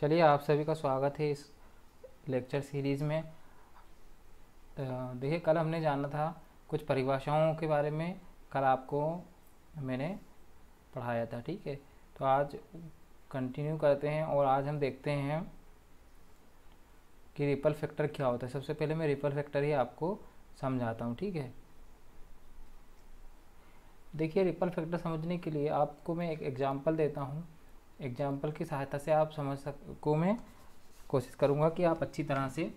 चलिए आप सभी का स्वागत है इस लेक्चर सीरीज़ में देखिए कल हमने जाना था कुछ परिभाषाओं के बारे में कल आपको मैंने पढ़ाया था ठीक है तो आज कंटिन्यू करते हैं और आज हम देखते हैं कि रिपल फैक्टर क्या होता है सबसे पहले मैं रिपल फैक्टर ही आपको समझाता हूँ ठीक है देखिए रिपल फैक्टर समझने के लिए आपको मैं एक एग्जांपल देता हूँ एग्जाम्पल की सहायता से आप समझ सको मैं कोशिश करूँगा कि आप अच्छी तरह से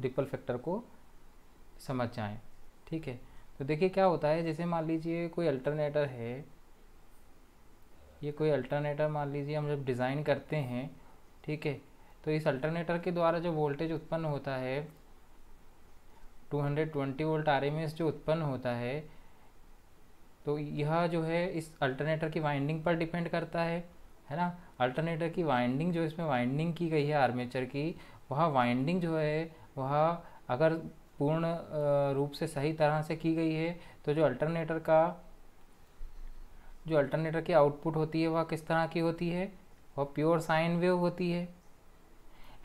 रिपल फैक्टर को समझ जाएँ ठीक है तो देखिए क्या होता है जैसे मान लीजिए कोई अल्टरनेटर है ये कोई अल्टरनेटर मान लीजिए हम जब डिज़ाइन करते हैं ठीक है तो इस अल्टरनेटर के द्वारा जो वोल्टेज उत्पन्न होता है 220 वोल्ट आरएमएस जो उत्पन्न होता है तो यह जो है इस अल्टरनेटर की वाइंडिंग पर डिपेंड करता है है ना अल्टरनेटर की वाइंडिंग जो इसमें वाइंडिंग की गई है आर्मेचर की वह वाइंडिंग जो है वह अगर पूर्ण रूप से सही तरह से की गई है तो जो अल्टरनेटर का जो अल्टरनेटर की आउटपुट होती है वह किस तरह की होती है वह प्योर साइन वेव होती है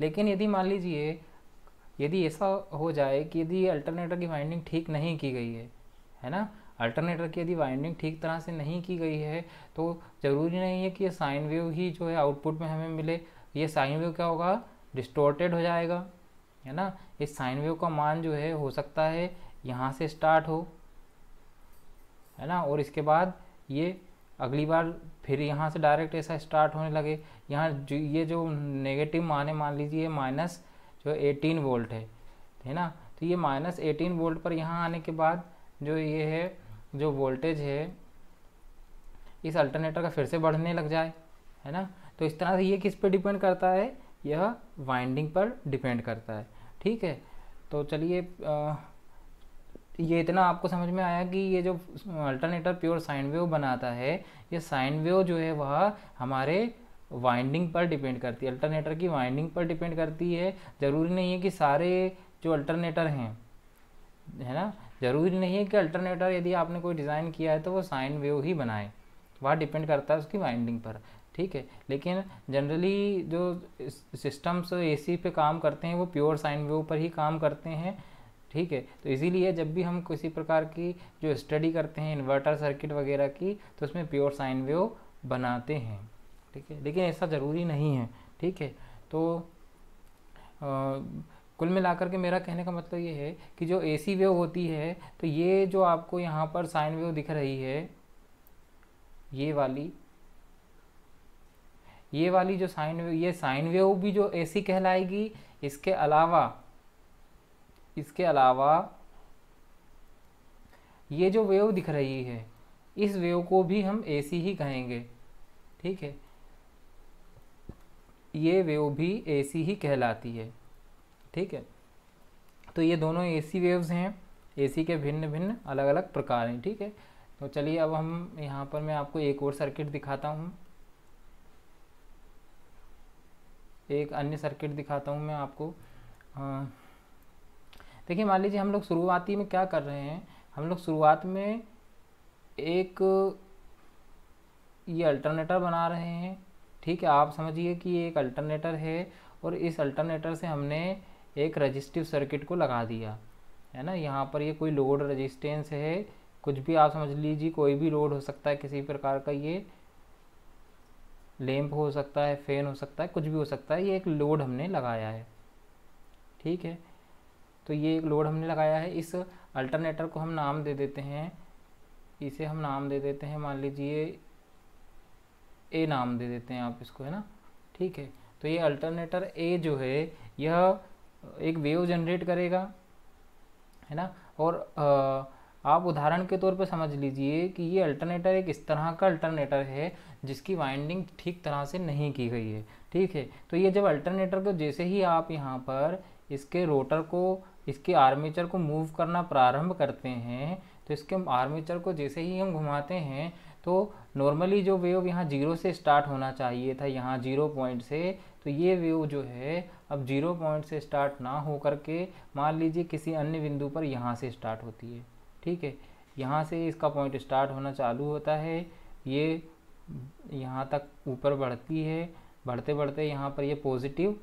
लेकिन यदि मान लीजिए यदि ऐसा हो जाए कि यदि अल्टरनेटर की वाइंडिंग ठीक नहीं की गई है है ना अल्टरनेटर की यदि वाइंडिंग ठीक तरह से नहीं की गई है तो ज़रूरी नहीं है कि ये साइन वेव ही जो है आउटपुट में हमें मिले ये साइन वेव क्या होगा डिस्टोर्टेड हो जाएगा है ना ये साइन वेव का मान जो है हो सकता है यहाँ से स्टार्ट हो है ना और इसके बाद ये अगली बार फिर यहाँ से डायरेक्ट ऐसा स्टार्ट होने लगे यहाँ जो ये जो नेगेटिव माने मान लीजिए माइनस जो एटीन वोल्ट है है ना तो ये माइनस एटीन वोल्ट पर यहाँ आने के बाद जो ये है जो वोल्टेज है इस अल्टरनेटर का फिर से बढ़ने लग जाए है ना तो इस तरह से ये किस पे डिपेंड करता है यह वाइंडिंग पर डिपेंड करता है ठीक है तो चलिए ये इतना आपको समझ में आया कि ये जो अल्टरनेटर प्योर साइन वेव बनाता है ये साइन वेव जो है वह हमारे वाइंडिंग पर डिपेंड करती है अल्टरनेटर की वाइंडिंग पर डिपेंड करती है ज़रूरी नहीं है कि सारे जो अल्टरनेटर हैं है ना ज़रूरी नहीं है कि अल्टरनेटर यदि आपने कोई डिज़ाइन किया है तो वो साइन वेव ही बनाए वह डिपेंड करता है उसकी वाइंडिंग पर ठीक है लेकिन जनरली जो सिस्टम्स एसी पे काम करते हैं वो प्योर साइन वेव पर ही काम करते हैं ठीक है तो इसीलिए जब भी हम किसी प्रकार की जो स्टडी करते हैं इन्वर्टर सर्किट वगैरह की तो उसमें प्योर साइन वेव बनाते हैं ठीक है लेकिन ऐसा ज़रूरी नहीं है ठीक है तो आ, कुल मिलाकर के मेरा कहने का मतलब ये है कि जो ए सी वेव होती है तो ये जो आपको यहाँ पर साइन वेव दिख रही है ये वाली ये वाली जो साइन वेव ये साइन वेव भी जो ए सी कहलाएगी इसके अलावा इसके अलावा ये जो वेव दिख रही है इस वेव को भी हम ए सी ही कहेंगे ठीक है ये वेव भी ए सी ही कहलाती है ठीक है तो ये दोनों एसी वेव्स हैं एसी के भिन्न भिन्न अलग अलग प्रकार हैं ठीक है तो चलिए अब हम यहाँ पर मैं आपको एक और सर्किट दिखाता हूँ एक अन्य सर्किट दिखाता हूँ मैं आपको देखिए मान लीजिए हम लोग शुरुआती में क्या कर रहे हैं हम लोग शुरुआत में एक ये अल्टरनेटर बना रहे हैं ठीक है आप समझिए कि ये एक अल्टरनेटर है और इस अल्टरनेटर से हमने एक रजिस्टिव सर्किट को लगा दिया है ना यहाँ पर ये कोई लोड रजिस्टेंस है कुछ भी आप समझ लीजिए कोई भी लोड हो सकता है किसी प्रकार का ये लेम्प हो सकता है फैन हो सकता है कुछ भी हो सकता है ये एक लोड हमने लगाया है ठीक है तो ये एक लोड हमने लगाया है इस अल्टरनेटर को हम नाम दे देते हैं इसे हम नाम दे देते हैं मान लीजिए ए नाम दे देते हैं आप इसको है ना ठीक है तो ये अल्टरनेटर ए जो है यह एक वेव जनरेट करेगा है ना और आ, आप उदाहरण के तौर पे समझ लीजिए कि ये अल्टरनेटर एक इस तरह का अल्टरनेटर है जिसकी वाइंडिंग ठीक तरह से नहीं की गई है ठीक है तो ये जब अल्टरनेटर को जैसे ही आप यहाँ पर इसके रोटर को इसके आर्मेचर को मूव करना प्रारंभ करते हैं तो इसके आर्मेचर को जैसे ही हम घुमाते हैं तो नॉर्मली जो वेव यहाँ जीरो से स्टार्ट होना चाहिए था यहाँ जीरो पॉइंट से तो ये वेव जो है अब जीरो पॉइंट से स्टार्ट ना हो करके मान लीजिए किसी अन्य बिंदु पर यहाँ से स्टार्ट होती है ठीक है यहाँ से इसका पॉइंट स्टार्ट होना चालू होता है ये यहाँ तक ऊपर बढ़ती है बढ़ते बढ़ते यहाँ पर ये पॉजिटिव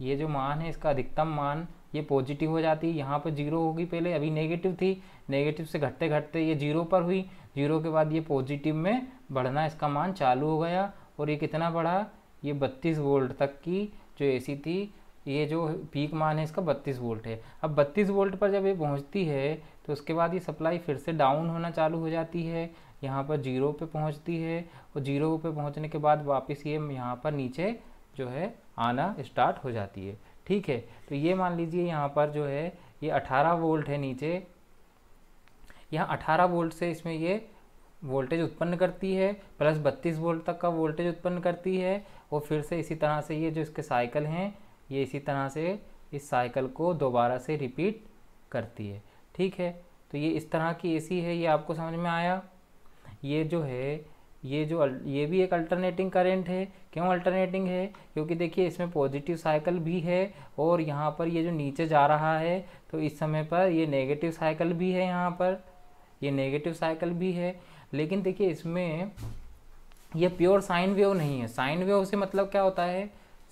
ये जो मान है इसका अधिकतम मान ये पॉजिटिव हो जाती है यहाँ पर जीरो होगी पहले अभी नेगेटिव थी नेगेटिव से घटते घटते ये जीरो पर हुई जीरो के बाद ये पॉजिटिव में बढ़ना इसका मान चालू हो गया और ये कितना बढ़ा ये बत्तीस वोल्ट तक की जो ए थी ये जो पीक मान है इसका बत्तीस वोल्ट है अब बत्तीस वोल्ट पर जब ये पहुंचती है तो उसके बाद ये सप्लाई फिर से डाउन होना चालू हो जाती है यहाँ पर जीरो पे पहुंचती है और जीरो पे पहुंचने के बाद वापस ये यहाँ पर नीचे जो है आना स्टार्ट हो जाती है ठीक है तो ये मान लीजिए यहाँ पर जो है ये 18 वोल्ट है नीचे यहाँ 18 वोल्ट से इसमें ये वोल्टेज उत्पन्न करती है प्लस बत्तीस वोल्ट तक का वोल्टेज उत्पन्न करती है और फिर से इसी तरह से ये जो इसके साइकिल हैं ये इसी तरह से इस साइकिल को दोबारा से रिपीट करती है ठीक है तो ये इस तरह की एसी है ये आपको समझ में आया ये जो है ये जो ये भी एक अल्टरनेटिंग करंट है क्यों अल्टरनेटिंग है क्योंकि देखिए इसमें पॉजिटिव साइकिल भी है और यहाँ पर ये जो नीचे जा रहा है तो इस समय पर ये नेगेटिव साइकिल भी है यहाँ पर ये नेगेटिव साइकिल भी है लेकिन देखिए इसमें ये प्योर साइन वेव नहीं है साइन वेव से मतलब क्या होता है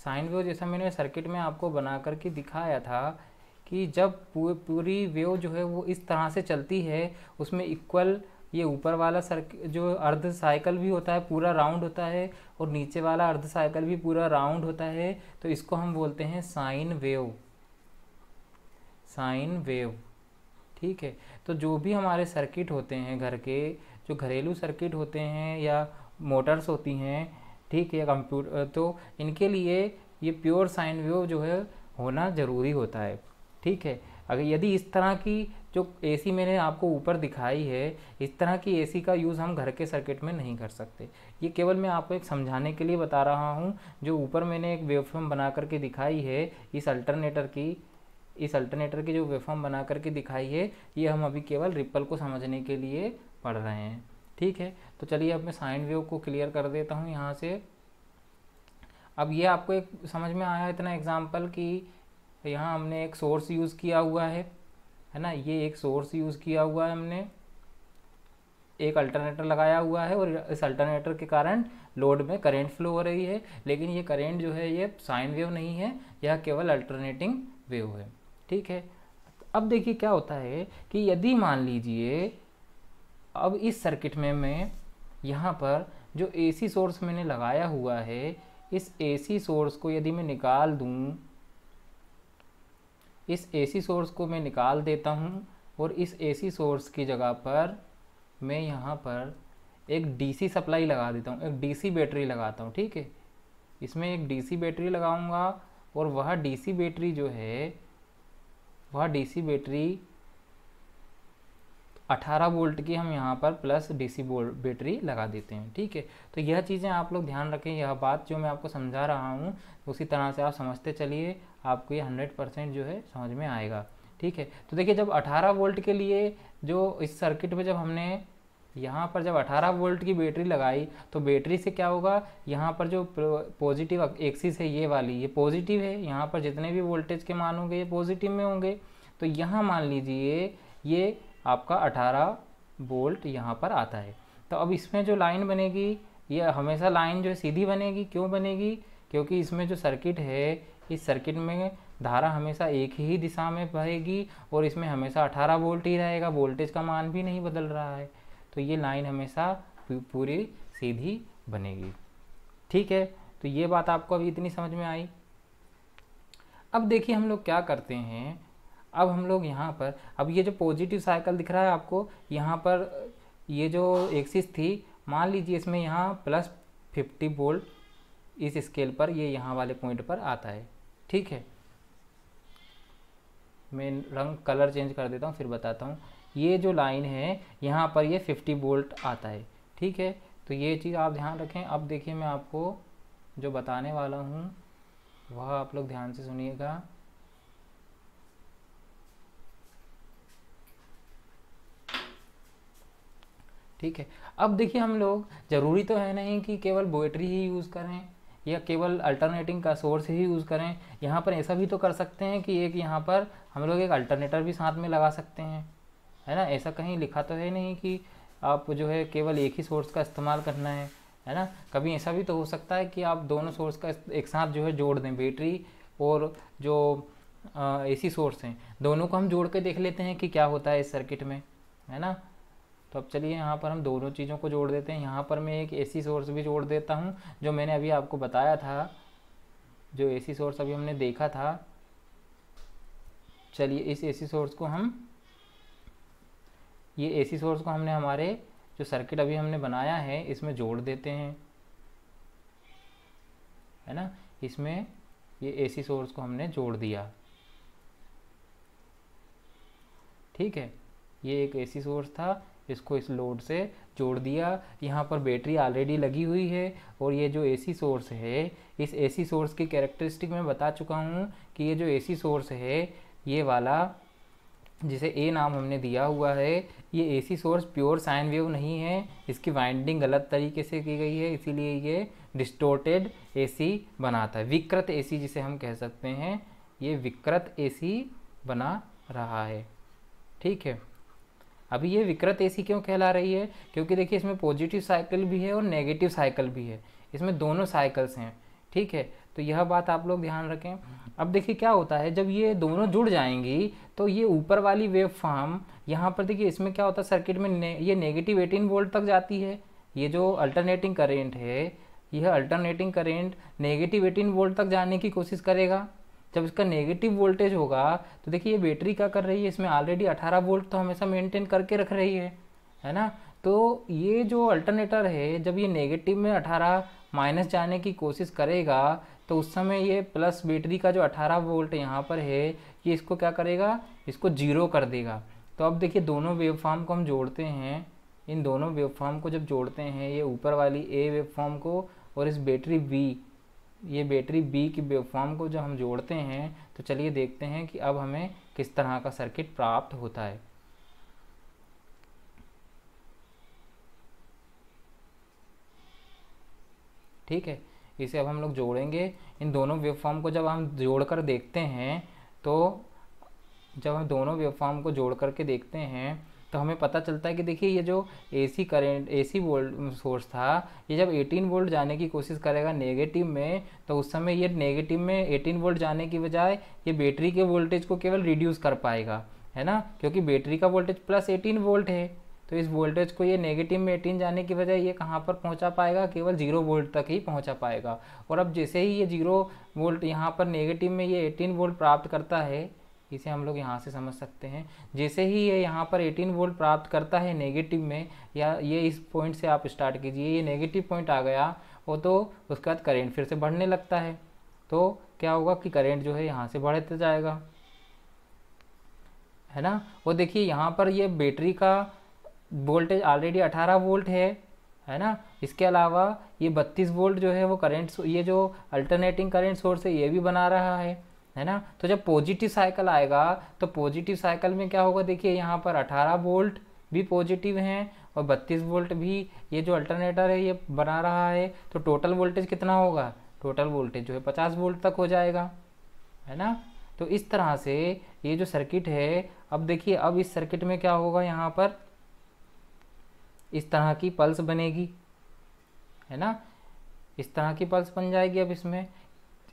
साइन वेव जैसा मैंने सर्किट में आपको बना करके दिखाया था कि जब पूरी वेव जो है वो इस तरह से चलती है उसमें इक्वल ये ऊपर वाला सर्क जो अर्ध साइकिल भी होता है पूरा राउंड होता है और नीचे वाला अर्ध साइकिल भी पूरा राउंड होता है तो इसको हम बोलते हैं साइन वेव साइन वेव ठीक है तो जो भी हमारे सर्किट होते हैं घर के जो घरेलू सर्किट होते हैं या मोटर्स होती हैं ठीक है कंप्यूटर तो इनके लिए ये प्योर साइन वेव जो है होना ज़रूरी होता है ठीक है अगर यदि इस तरह की जो एसी मैंने आपको ऊपर दिखाई है इस तरह की एसी का यूज़ हम घर के सर्किट में नहीं कर सकते ये केवल मैं आपको एक समझाने के लिए बता रहा हूँ जो ऊपर मैंने एक वेवफॉर्म बना करके दिखाई है इस अल्टरनेटर की इस अल्टरनेटर की जो वेफॉर्म बना करके दिखाई है ये हम अभी केवल रिपल को समझने के लिए पढ़ रहे हैं ठीक है तो चलिए अब मैं साइन वेव को क्लियर कर देता हूँ यहाँ से अब ये आपको एक समझ में आया इतना एग्जाम्पल कि यहाँ हमने एक सोर्स यूज़ किया हुआ है है ना ये एक सोर्स यूज़ किया हुआ है हमने एक अल्टरनेटर लगाया हुआ है और इस अल्टरनेटर के कारण लोड में करंट फ्लो हो रही है लेकिन ये करंट जो है ये साइन वेव नहीं है यह केवल अल्टरनेटिंग वेव है ठीक है अब देखिए क्या होता है कि यदि मान लीजिए अब इस सर्किट में मैं यहाँ पर जो एसी सोर्स मैंने लगाया हुआ है इस एसी सोर्स को यदि मैं निकाल दूँ इस एसी सोर्स को मैं निकाल देता हूँ और इस एसी सोर्स की जगह पर मैं यहाँ पर एक डीसी सप्लाई लगा देता हूँ एक डीसी बैटरी लगाता हूँ ठीक है इसमें एक डीसी बैटरी लगाऊँगा और वह डीसी बैटरी जो है वह डीसी बैटरी 18 वोल्ट की हम यहाँ पर प्लस डीसी सी बैटरी लगा देते हैं ठीक है तो यह चीज़ें आप लोग ध्यान रखें यह बात जो मैं आपको समझा रहा हूँ उसी तरह से आप समझते चलिए आपको ये हंड्रेड परसेंट जो है समझ में आएगा ठीक है तो देखिए जब 18 वोल्ट के लिए जो इस सर्किट में जब हमने यहाँ पर जब 18 वोल्ट की बैटरी लगाई तो बैटरी से क्या होगा यहाँ पर जो पॉजिटिव एक्सिस है ये वाली ये पॉजिटिव है यहाँ पर जितने भी वोल्टेज के मान होंगे ये पॉजिटिव में होंगे तो यहाँ मान लीजिए ये आपका 18 वोल्ट यहाँ पर आता है तो अब इसमें जो लाइन बनेगी ये हमेशा लाइन जो है सीधी बनेगी क्यों बनेगी क्योंकि इसमें जो सर्किट है इस सर्किट में धारा हमेशा एक ही दिशा में बहेगी और इसमें हमेशा 18 वोल्ट ही रहेगा वोल्टेज का मान भी नहीं बदल रहा है तो ये लाइन हमेशा पूरी सीधी बनेगी ठीक है तो ये बात आपको अभी इतनी समझ में आई अब देखिए हम लोग क्या करते हैं अब हम लोग यहाँ पर अब ये जो पॉजिटिव साइकिल दिख रहा है आपको यहाँ पर ये जो एक्सिस थी मान लीजिए इसमें यहाँ प्लस फिफ्टी वोल्ट इस स्केल पर ये यहाँ वाले पॉइंट पर आता है ठीक है मैं रंग कलर चेंज कर देता हूँ फिर बताता हूँ ये जो लाइन है यहाँ पर ये 50 वोल्ट आता है ठीक है तो ये चीज़ आप ध्यान रखें अब देखिए मैं आपको जो बताने वाला हूँ वह आप लोग ध्यान से सुनिएगा ठीक है अब देखिए हम लोग ज़रूरी तो है नहीं कि केवल बोएट्री ही यूज़ करें या केवल अल्टरनेटिंग का सोर्स ही यूज़ करें यहाँ पर ऐसा भी तो कर सकते हैं कि एक यहाँ पर हम लोग एक अल्टरनेटर भी साथ में लगा सकते हैं है ना ऐसा कहीं लिखा तो है नहीं कि आप जो है केवल एक ही सोर्स का इस्तेमाल करना है है ना कभी ऐसा भी तो हो सकता है कि आप दोनों सोर्स का एक साथ जो है जोड़ दें बैटरी और जो ए सी सोर्स हैं दोनों को हम जोड़ के देख लेते हैं कि क्या होता है इस सर्किट में है ना तो अब चलिए यहाँ पर हम दोनों चीज़ों को जोड़ देते हैं यहाँ पर मैं एक ए सी सोर्स भी जोड़ देता हूँ जो मैंने अभी आपको बताया था जो ए सी सोर्स अभी हमने देखा था चलिए इस ए सी सोर्स को हम ये एसी सोर्स को हमने हमारे जो सर्किट अभी हमने बनाया है इसमें जोड़ देते हैं है ना इसमें ये एसी सोर्स को हमने जोड़ दिया ठीक है ये एक एसी सोर्स था इसको इस लोड से जोड़ दिया यहाँ पर बैटरी ऑलरेडी लगी हुई है और ये जो एसी सोर्स है इस एसी सोर्स की कैरेक्टरिस्टिक मैं बता चुका हूँ कि ये जो एसी सोर्स है ये वाला जिसे ए नाम हमने दिया हुआ है ये AC source pure sine wave नहीं है इसकी वाइंडिंग गलत तरीके से की गई है इसीलिए ये डिस्टोर्टेड एसी बनाता है विकृत एसी जिसे हम कह सकते हैं ये विकृत एसी बना रहा है ठीक है अभी ये विकृत एसी क्यों कहला रही है क्योंकि देखिए इसमें पॉजिटिव साइकिल भी है और नेगेटिव साइकिल भी है इसमें दोनों साइकिल्स हैं ठीक है तो यह बात आप लोग ध्यान रखें अब देखिए क्या होता है जब ये दोनों जुड़ जाएंगी तो ये ऊपर वाली वेव फॉर्म यहाँ पर देखिए इसमें क्या होता है सर्किट में ने, ये नेगेटिव एटीन वोल्ट तक जाती है ये जो अल्टरनेटिंग करेंट है यह alternating current negative eighteen volt तक जाने की कोशिश करेगा जब इसका नेगेटिव वोल्टेज होगा तो देखिए ये बैटरी क्या कर रही है इसमें ऑलरेडी अठारह वोल्ट तो हमेशा मेनटेन करके रख रही है है ना तो ये जो अल्टरनेटर है जब ये नेगेटिव में अठारह माइनस जाने की कोशिश करेगा तो उस समय ये प्लस बैटरी का जो 18 वोल्ट यहाँ पर है ये इसको क्या करेगा इसको जीरो कर देगा तो अब देखिए दोनों वेब फॉर्म को हम जोड़ते हैं इन दोनों वेब फॉर्म को जब जोड़ते हैं ये ऊपर वाली ए वेब फॉर्म को और इस बैटरी बी ये बैटरी बी की वेब फॉर्म को जब हम जोड़ते हैं तो चलिए देखते हैं कि अब हमें किस तरह का सर्किट प्राप्त होता है ठीक है इसे अब हम लोग जोड़ेंगे इन दोनों वेवफॉर्म को जब हम जोड़ कर देखते हैं तो जब हम दोनों वेवफॉर्म को जोड़ करके देखते हैं तो हमें पता चलता है कि देखिए ये जो AC current AC volt source था ये जब 18 वोल्ट जाने की कोशिश करेगा नेगेटिव में तो उस समय ये नेगेटिव में 18 वोल्ट जाने की बजाय ये बैटरी के वोल्टेज को केवल रिड्यूस कर पाएगा है ना क्योंकि बैटरी का वोल्टेज प्लस 18 वोल्ट है तो इस वोल्टेज को ये नेगेटिव में एटीन जाने की वजह ये कहाँ पर पहुँचा पाएगा केवल जीरो वोल्ट तक ही पहुँचा पाएगा और अब जैसे ही ये जीरो वोल्ट यहाँ पर नेगेटिव में ये एटीन वोल्ट प्राप्त करता है इसे हम लोग यहाँ से समझ सकते हैं जैसे ही ये यहाँ पर 18 वोल्ट प्राप्त करता है नेगेटिव में या ये इस पॉइंट से आप स्टार्ट कीजिए ये नेगेटिव पॉइंट आ गया वो तो उसके बाद करेंट फिर से बढ़ने लगता है तो क्या होगा कि करेंट जो है यहाँ से बढ़ते जाएगा है ना वो देखिए यहाँ पर ये बैटरी का वोल्टेज ऑलरेडी 18 वोल्ट है है ना इसके अलावा ये 32 वोल्ट जो है वो करेंट ये जो अल्टरनेटिंग करेंट सोर्स है ये भी बना रहा है है ना तो जब पॉजिटिव साइकिल आएगा तो पॉजिटिव साइकिल में क्या होगा देखिए यहाँ पर 18 वोल्ट भी पॉजिटिव हैं और 32 वोल्ट भी ये जो अल्टरनेटर है ये बना रहा है तो टोटल वोल्टेज कितना होगा टोटल वोल्टेज जो है पचास वोल्ट तक हो जाएगा है ना तो इस तरह से ये जो सर्किट है अब देखिए अब इस सर्किट में क्या होगा यहाँ पर इस तरह की पल्स बनेगी है ना इस तरह की पल्स बन जाएगी अब इसमें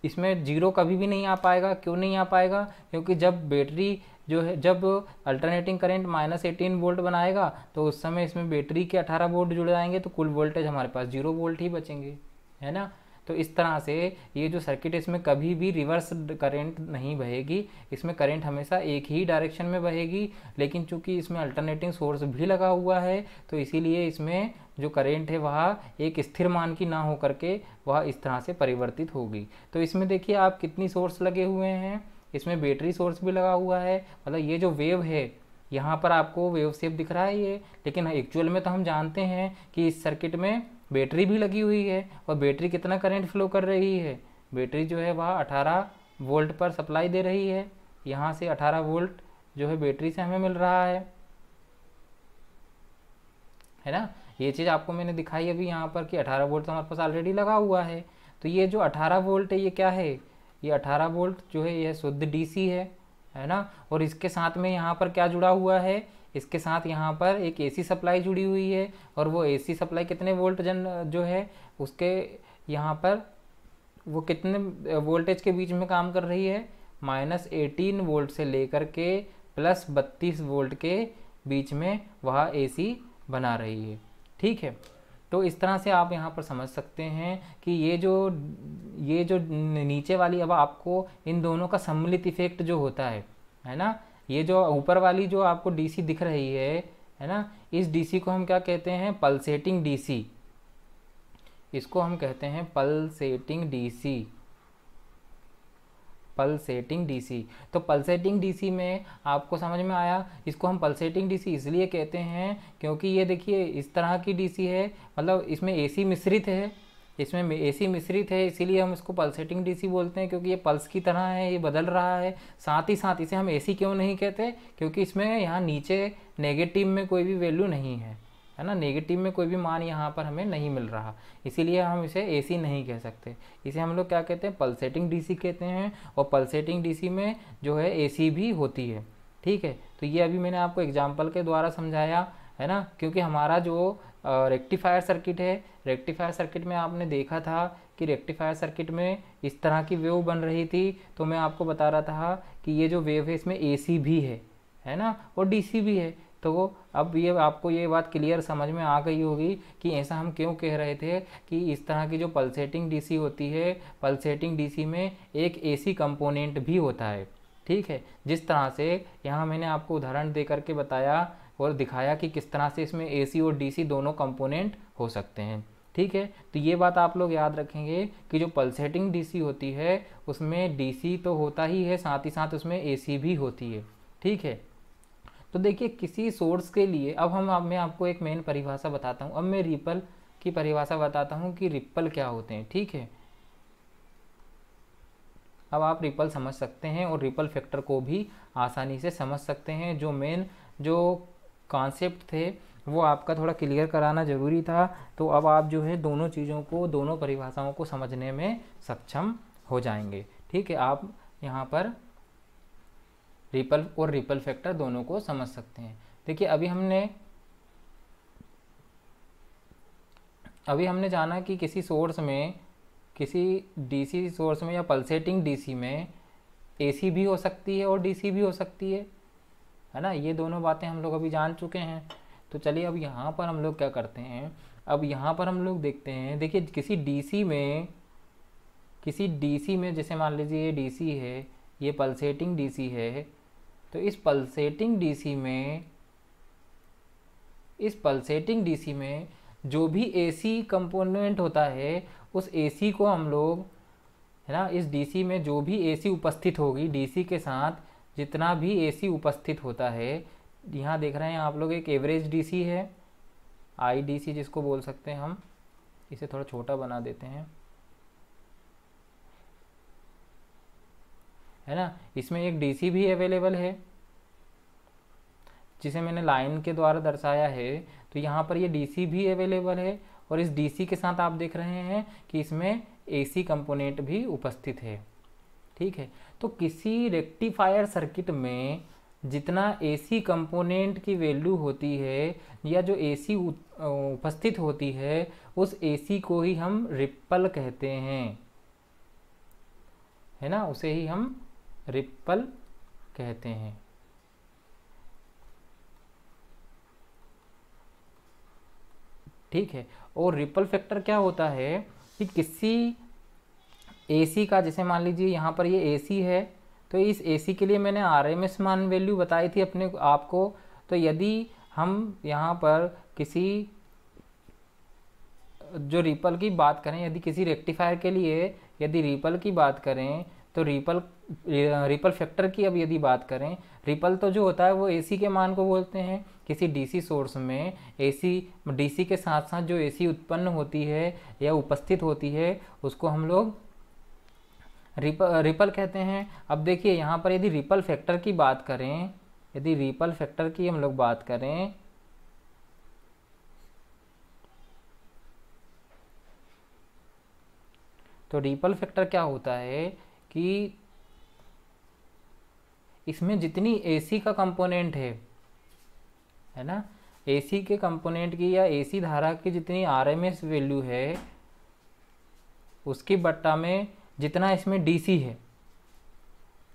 इसमें जीरो कभी भी नहीं आ पाएगा क्यों नहीं आ पाएगा क्योंकि जब बैटरी जो है जब alternating current minus eighteen volt बनाएगा तो उस समय इसमें बैटरी के अठारह वोल्ट जुड़ जाएंगे तो कुल वोल्टेज हमारे पास जीरो वोल्ट ही बचेंगे है ना तो इस तरह से ये जो सर्किट है इसमें कभी भी रिवर्स करेंट नहीं बहेगी इसमें करंट हमेशा एक ही डायरेक्शन में बहेगी लेकिन चूंकि इसमें अल्टरनेटिंग सोर्स भी लगा हुआ है तो इसीलिए इसमें जो करंट है वह एक स्थिर मान की ना हो करके वह इस तरह से परिवर्तित होगी तो इसमें देखिए आप कितनी सोर्स लगे हुए हैं इसमें बैटरी सोर्स भी लगा हुआ है मतलब ये जो वेव है यहाँ पर आपको वेव सेप दिख रहा है ये लेकिन एक्चुअल में तो हम जानते हैं कि इस सर्किट में बैटरी भी लगी हुई है और बैटरी कितना करंट फ्लो कर रही है बैटरी जो है वह 18 वोल्ट पर सप्लाई दे रही है यहाँ से 18 वोल्ट जो है बैटरी से हमें मिल रहा है है ना ये चीज़ आपको मैंने दिखाई अभी यहाँ पर कि 18 वोल्ट तो हमारे पास ऑलरेडी लगा हुआ है तो ये जो 18 वोल्ट है ये क्या है ये 18 वोल्ट जो है यह शुद्ध डी है है ना और इसके साथ में यहाँ पर क्या जुड़ा हुआ है इसके साथ यहाँ पर एक एसी सप्लाई जुड़ी हुई है और वो एसी सप्लाई कितने वोल्ट जन जो है उसके यहाँ पर वो कितने वोल्टेज के बीच में काम कर रही है माइनस एटीन वोल्ट से लेकर के प्लस बत्तीस वोल्ट के बीच में वह एसी बना रही है ठीक है तो इस तरह से आप यहाँ पर समझ सकते हैं कि ये जो ये जो नीचे वाली अब आपको इन दोनों का सम्मिलित इफेक्ट जो होता है है ना ये जो ऊपर वाली जो आपको डीसी दिख रही है है ना इस डीसी को हम क्या कहते हैं पल्सेटिंग डीसी इसको हम कहते हैं पल्सेटिंग डीसी पल्सेटिंग डीसी तो पल्सेटिंग डीसी में आपको समझ में आया इसको हम पल्सेटिंग डीसी इसलिए कहते हैं क्योंकि ये देखिए इस तरह की डीसी है मतलब इसमें एसी मिश्रित है इसमें एसी मिश्रित है इसीलिए हम इसको पल्सेटिंग डीसी बोलते हैं क्योंकि ये पल्स की तरह है ये बदल रहा है साथ ही साथ इसे हम एसी क्यों नहीं कहते क्योंकि इसमें यहाँ नीचे नेगेटिव में कोई भी वैल्यू नहीं है है ना नेगेटिव में कोई भी मान यहाँ पर हमें नहीं मिल रहा इसीलिए हम इसे एसी नहीं कह सकते इसे हम लोग क्या कहते हैं पल्सेटिंग डीसी कहते हैं और पल्सेटिंग डीसी में जो है एसी भी होती है ठीक है तो ये अभी मैंने आपको एग्जाम्पल के द्वारा समझाया है ना क्योंकि हमारा जो रेक्टिफायर सर्किट है रेक्टिफायर सर्किट में आपने देखा था कि रेक्टिफायर सर्किट में इस तरह की वेव बन रही थी तो मैं आपको बता रहा था कि ये जो वेव है इसमें सी भी है है ना और सी भी है तो अब ये आपको ये बात क्लियर समझ में आ गई होगी कि ऐसा हम क्यों कह रहे थे कि इस तरह की जो पल्सेटिंग डीसी होती है पल्सेटिंग डीसी में एक एसी कंपोनेंट भी होता है ठीक है जिस तरह से यहाँ मैंने आपको उदाहरण दे करके बताया और दिखाया कि किस तरह से इसमें ए और डी दोनों कंपोनेंट हो सकते हैं ठीक है तो ये बात आप लोग याद रखेंगे कि जो पल्सेटिंग डीसी होती है उसमें डीसी तो होता ही है साथ ही साथ उसमें एसी भी होती है ठीक है तो देखिए किसी सोर्स के लिए अब हम अब मैं आपको एक मेन परिभाषा बताता हूँ अब मैं रिपल की परिभाषा बताता हूँ कि रिपल क्या होते हैं ठीक है अब आप रिपल समझ सकते हैं और रिपल फैक्टर को भी आसानी से समझ सकते हैं जो मेन जो कॉन्सेप्ट थे वो आपका थोड़ा क्लियर कराना ज़रूरी था तो अब आप जो है दोनों चीज़ों को दोनों परिभाषाओं को समझने में सक्षम हो जाएंगे ठीक है आप यहाँ पर रिपल और रिपल फैक्टर दोनों को समझ सकते हैं देखिए अभी हमने अभी हमने जाना कि किसी सोर्स में किसी डीसी सोर्स में या पल्सेटिंग डीसी में एसी भी हो सकती है और डीसी भी हो सकती है है ना ये दोनों बातें हम लोग अभी जान चुके हैं तो चलिए अब यहाँ पर हम लोग क्या करते हैं अब यहाँ पर हम लोग देखते हैं देखिए किसी डीसी में किसी डीसी में जैसे मान लीजिए ये डीसी है ये पल्सेटिंग डीसी है तो इस पल्सेटिंग डीसी में इस पल्सेटिंग डीसी में जो भी एसी कंपोनेंट होता है उस एसी को हम लोग है ना इस डीसी में जो भी एसी उपस्थित होगी डीसी के साथ जितना भी एसी उपस्थित होता है यहाँ देख रहे हैं आप लोग एक एवरेज डीसी है आईडीसी जिसको बोल सकते हैं हम इसे थोड़ा छोटा बना देते हैं है ना इसमें एक डीसी भी अवेलेबल है जिसे मैंने लाइन के द्वारा दर्शाया है तो यहाँ पर ये डीसी भी अवेलेबल है और इस डीसी के साथ आप देख रहे हैं कि इसमें एसी कंपोनेंट भी उपस्थित है ठीक है तो किसी रेक्टिफायर सर्किट में जितना एसी कंपोनेंट की वैल्यू होती है या जो एसी उपस्थित होती है उस एसी को ही हम रिप्पल कहते हैं है ना उसे ही हम रिप्पल कहते हैं ठीक है और रिपल फैक्टर क्या होता है कि किसी ए का जैसे मान लीजिए यहाँ पर ये ए है तो इस ए के लिए मैंने आर एम एस मान वैल्यू बताई थी अपने आपको तो यदि हम यहाँ पर किसी जो रिपल की बात करें यदि किसी रेक्टिफायर के लिए यदि रिपल की बात करें तो रिपल रिपल फैक्टर की अब यदि बात करें रिपल तो जो होता है वो एसी के मान को बोलते हैं किसी डीसी सोर्स में एसी डीसी के साथ साथ जो एसी उत्पन्न होती है या उपस्थित होती है उसको हम लोग रिपल रिपल कहते हैं अब देखिए यहाँ पर यदि रिपल फैक्टर की बात करें यदि रिपल फैक्टर की हम लोग बात करें तो रिपल फैक्टर क्या होता है कि इसमें जितनी एसी का कंपोनेंट है है ना एसी के कंपोनेंट की या एसी धारा की जितनी आरएमएस वैल्यू है उसकी बट्टा में जितना इसमें डीसी है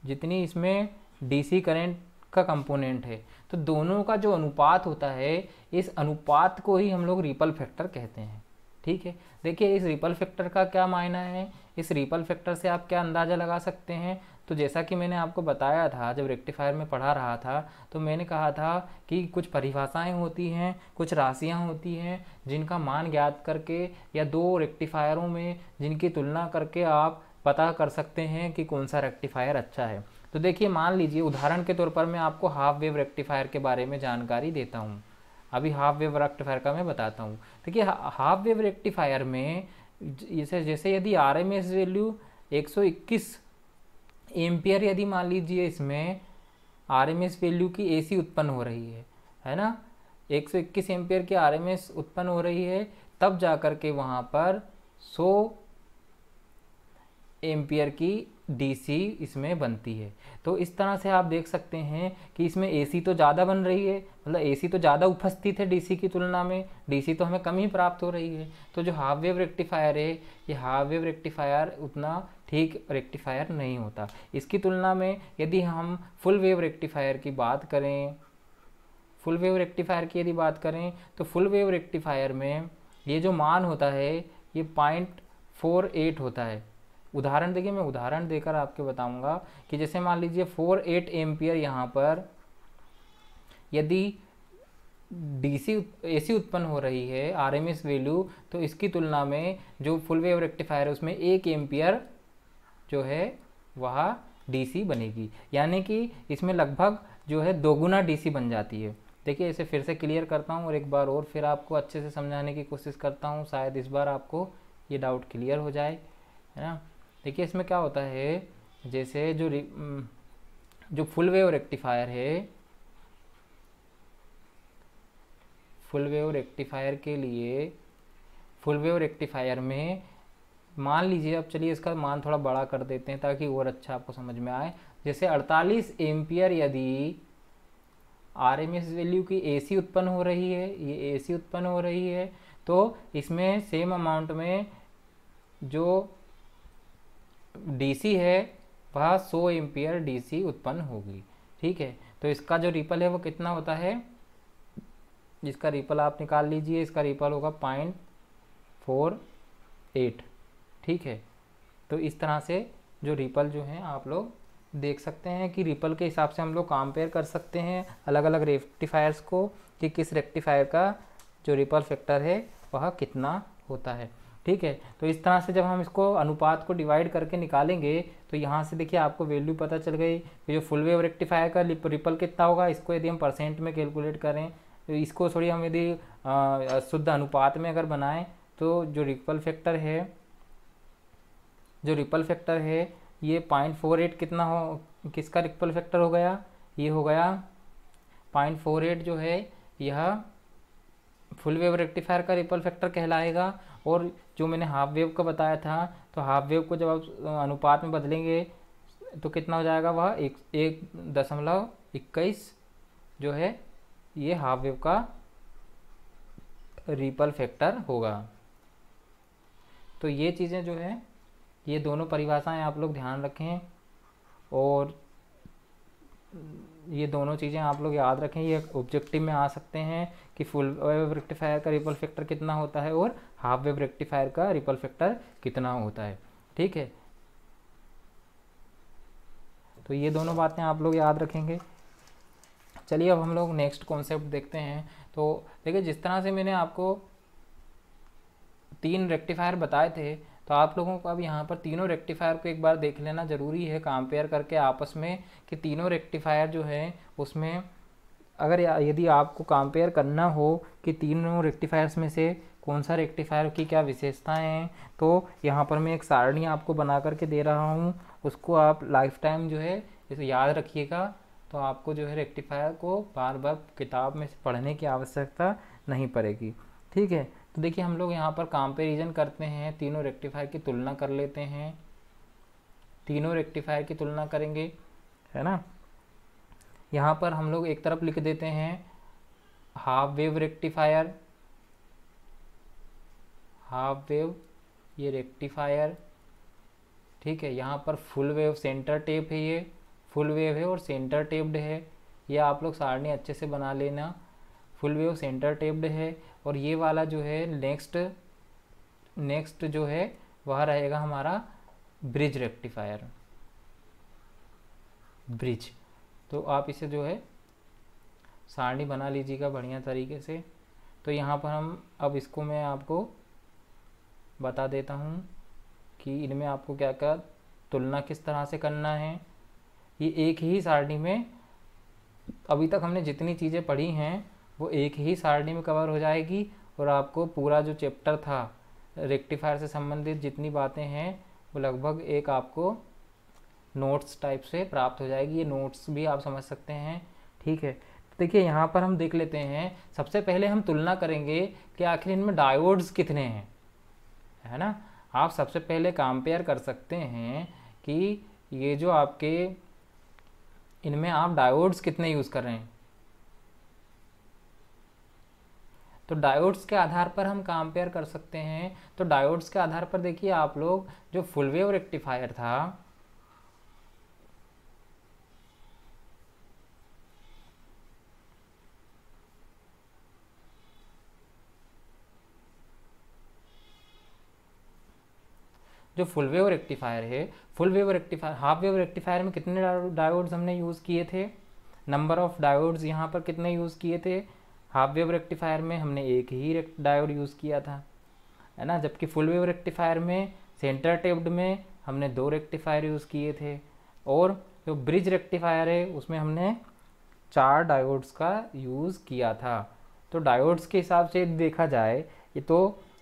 जितनी इसमें डीसी करंट का कंपोनेंट है तो दोनों का जो अनुपात होता है इस अनुपात को ही हम लोग रिपल फैक्टर कहते हैं ठीक है देखिए इस रिपल फैक्टर का क्या मायना है इस रिपल फैक्टर से आप क्या अंदाज़ा लगा सकते हैं तो जैसा कि मैंने आपको बताया था जब रेक्टिफायर में पढ़ा रहा था तो मैंने कहा था कि कुछ परिभाषाएं होती हैं कुछ राशियां होती हैं जिनका मान ज्ञात करके या दो रेक्टिफायरों में जिनकी तुलना करके आप पता कर सकते हैं कि कौन सा रेक्टिफायर अच्छा है तो देखिए मान लीजिए उदाहरण के तौर पर मैं आपको हाफ वेव रेक्टिफायर के बारे में जानकारी देता हूँ अभी हाफ वेव रेक्टिफायर का मैं बताता हूँ देखिए हाफ वेव रेक्टिफायर में जैसे जैसे यदि आर एम एस वैल्यू एक सौ इक्कीस एम्पियर यदि मान लीजिए इसमें आर एम एस वैल्यू की ए सी उत्पन्न हो रही है है ना एक सौ इक्कीस एम्पियर की आर एम एस उत्पन्न हो रही है तब जा कर के वहाँ पर सौ एम्पियर की डीसी इसमें बनती है तो इस तरह से आप देख सकते हैं कि इसमें एसी तो ज़्यादा बन रही है मतलब एसी तो ज़्यादा उपस्थित है डीसी की तुलना में डीसी तो हमें कम ही प्राप्त हो रही है तो जो हाफ वेव रेक्टिफायर है ये हाफ वेव रेक्टिफायर उतना ठीक रेक्टिफायर नहीं होता इसकी तुलना में यदि हम फुल वेव रेक्टिफायर की बात करें फुल वेव रेक्टिफायर की यदि बात करें तो फुल वेव रेक्टिफायर में ये जो मान होता है ये पॉइंट फोर एट होता है उदाहरण देखिए मैं उदाहरण देकर आपके बताऊंगा कि जैसे मान लीजिए फोर एट एम्पियर यहाँ पर यदि डीसी एसी उत्पन्न हो रही है आरएमएस वैल्यू तो इसकी तुलना में जो फुल वेव रेक्टिफायर है उसमें एक एम्पियर जो है वह डीसी बनेगी यानी कि इसमें लगभग जो है दोगुना डीसी बन जाती है देखिए इसे फिर से क्लियर करता हूँ और एक बार और फिर आपको अच्छे से समझाने की कोशिश करता हूँ शायद इस बार आपको ये डाउट क्लियर हो जाए है ना देखिए इसमें क्या होता है जैसे जो जो फुल वेव रेक्टिफायर है फुल वेव रेक्टिफायर के लिए फुल वेव रेक्टिफायर में मान लीजिए अब चलिए इसका मान थोड़ा बड़ा कर देते हैं ताकि और अच्छा आपको समझ में आए जैसे 48 एम्पियर यदि आर एम एस वैल्यू की एसी उत्पन्न हो रही है ये एसी उत्पन्न हो रही है तो इसमें सेम अमाउंट में जो डीसी है वह 100 एम्पियर डीसी उत्पन्न होगी ठीक है तो इसका जो रिपल है वो कितना होता है जिसका रिपल आप निकाल लीजिए इसका रिपल होगा पॉइंट फोर एट ठीक है तो इस तरह से जो रिपल जो है आप लोग देख सकते हैं कि रिपल के हिसाब से हम लोग कंपेयर कर सकते हैं अलग अलग रेक्टिफायर्स को कि किस रेक्टिफायर का जो रिपल फैक्टर है वह कितना होता है ठीक है तो इस तरह से जब हम इसको अनुपात को डिवाइड करके निकालेंगे तो यहाँ से देखिए आपको वैल्यू पता चल गई कि जो फुल वेव रेक्टिफायर का रिपल कितना होगा इसको यदि हम परसेंट में कैलकुलेट करें तो इसको थोड़ी हम यदि शुद्ध अनुपात में अगर बनाएं तो जो रिपल फैक्टर है जो रिपल फैक्टर है ये पॉइंट फोर एट कितना हो किसका रिपल फैक्टर हो गया ये हो गया पॉइंट फोर एट जो है यह फुल वेव रेक्टिफायर का रिपल फैक्टर कहलाएगा और जो मैंने हाफ वेव का बताया था तो हाफ वेव को जब आप अनुपात में बदलेंगे तो कितना हो जाएगा वह एक एक दशमलव इक्कीस जो है ये हाफ वेव का रिपल फैक्टर होगा तो ये चीज़ें जो है ये दोनों परिभाषाएं आप लोग ध्यान रखें और ये दोनों चीज़ें आप लोग याद रखें ये ऑब्जेक्टिव में आ सकते हैं कि फुल वेव रेक्टिफायर का रिपल फैक्टर कितना होता है और हाफ वेव रेक्टिफायर का रिपल फैक्टर कितना होता है ठीक है तो ये दोनों बातें आप लोग याद रखेंगे चलिए अब हम लोग नेक्स्ट कॉन्सेप्ट देखते हैं तो देखिए जिस तरह से मैंने आपको तीन रेक्टिफायर बताए थे तो आप लोगों को अब यहाँ पर तीनों रेक्टिफायर को एक बार देख लेना ज़रूरी है कंपेयर करके आपस में कि तीनों रेक्टिफायर जो है उसमें अगर यदि आपको कंपेयर करना हो कि तीनों रेक्टिफायर्स में से कौन सा रेक्टिफायर की क्या विशेषताएं हैं तो यहाँ पर मैं एक सारणी आपको बना करके दे रहा हूँ उसको आप लाइफ टाइम जो है इसे याद रखिएगा तो आपको जो है रेक्टिफायर को बार बार किताब में से पढ़ने की आवश्यकता नहीं पड़ेगी ठीक है तो देखिए हम लोग यहाँ पर कंपेरिज़न करते हैं तीनों रेक्टिफायर की तुलना कर लेते हैं तीनों रेक्टिफायर की तुलना करेंगे है ना यहाँ पर हम लोग एक तरफ लिख देते हैं half wave rectifier half wave ये रेक्टिफायर ठीक है यहाँ पर फुल वेव सेंटर टेप है ये फुल वेव है और सेंटर टेप्ड है ये आप लोग सारणी अच्छे से बना लेना फुल वेव सेंटर टेप्ड है और ये वाला जो है नेक्स्ट नेक्स्ट जो है वह रहेगा हमारा ब्रिज रेक्टिफायर ब्रिज तो आप इसे जो है सारणी बना लीजिएगा बढ़िया तरीके से तो यहाँ पर हम अब इसको मैं आपको बता देता हूँ कि इनमें आपको क्या क्या तुलना किस तरह से करना है ये एक ही सारणी में अभी तक हमने जितनी चीज़ें पढ़ी हैं वो एक ही सारणी में कवर हो जाएगी और आपको पूरा जो चैप्टर था रेक्टिफायर से संबंधित जितनी बातें हैं वो लगभग एक आपको नोट्स टाइप से प्राप्त हो जाएगी ये नोट्स भी आप समझ सकते हैं ठीक है देखिए यहाँ पर हम देख लेते हैं सबसे पहले हम तुलना करेंगे कि आखिर इनमें डायोड्स कितने हैं है ना आप सबसे पहले कंपेयर कर सकते हैं कि ये जो आपके इनमें आप डायोड्स कितने यूज़ कर रहे हैं तो डायोड्स के आधार पर हम कंपेयर कर सकते हैं तो डायोड्स के आधार पर देखिए आप लोग जो फुल वेव रेक्टिफायर था जो फुल वेव रेक्टिफायर है full wave rectifier half wave rectifier में कितने डायोड्स हमने यूज़ किए थे नंबर ऑफ डायोड्स यहाँ पर कितने यूज़ किए थे हाफ वेव रेक्टिफायर में हमने एक ही डायोड यूज़ किया था है ना जबकि फुल वेव रेक्टिफायर में सेंटर टेप्ड में हमने दो रेक्टिफायर यूज़ किए थे और जो ब्रिज रेक्टिफायर है उसमें हमने चार डायोड्स का यूज़ किया था तो डायोड्स के हिसाब से देखा जाए ये तो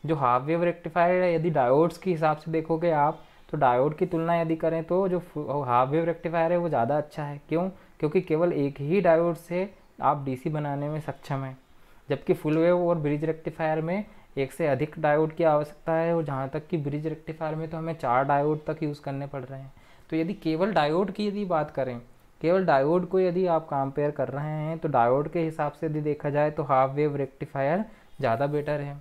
जो हाफ वेव रेक्टिफायर है यदि डायोड्स के हिसाब से देखोगे आप तो डायोड की तुलना यदि करें तो जो हाफ वेव रेक्टिफायर है वो ज़्यादा अच्छा है क्यों क्योंकि केवल एक ही डायोड से आप डीसी बनाने में सक्षम हैं जबकि फुल वेव और ब्रिज रेक्टिफायर में एक से अधिक डायोड की आवश्यकता है और जहाँ तक कि ब्रिज रेक्टिफायर में तो हमें चार डायोड तक यूज़ करने पड़ रहे हैं तो यदि केवल डायोड की यदि बात करें केवल डायोड को यदि आप कंपेयर कर रहे हैं तो डायोड के हिसाब से यदि देखा जाए तो हाफ वेव रेक्टिफायर ज़्यादा बेटर है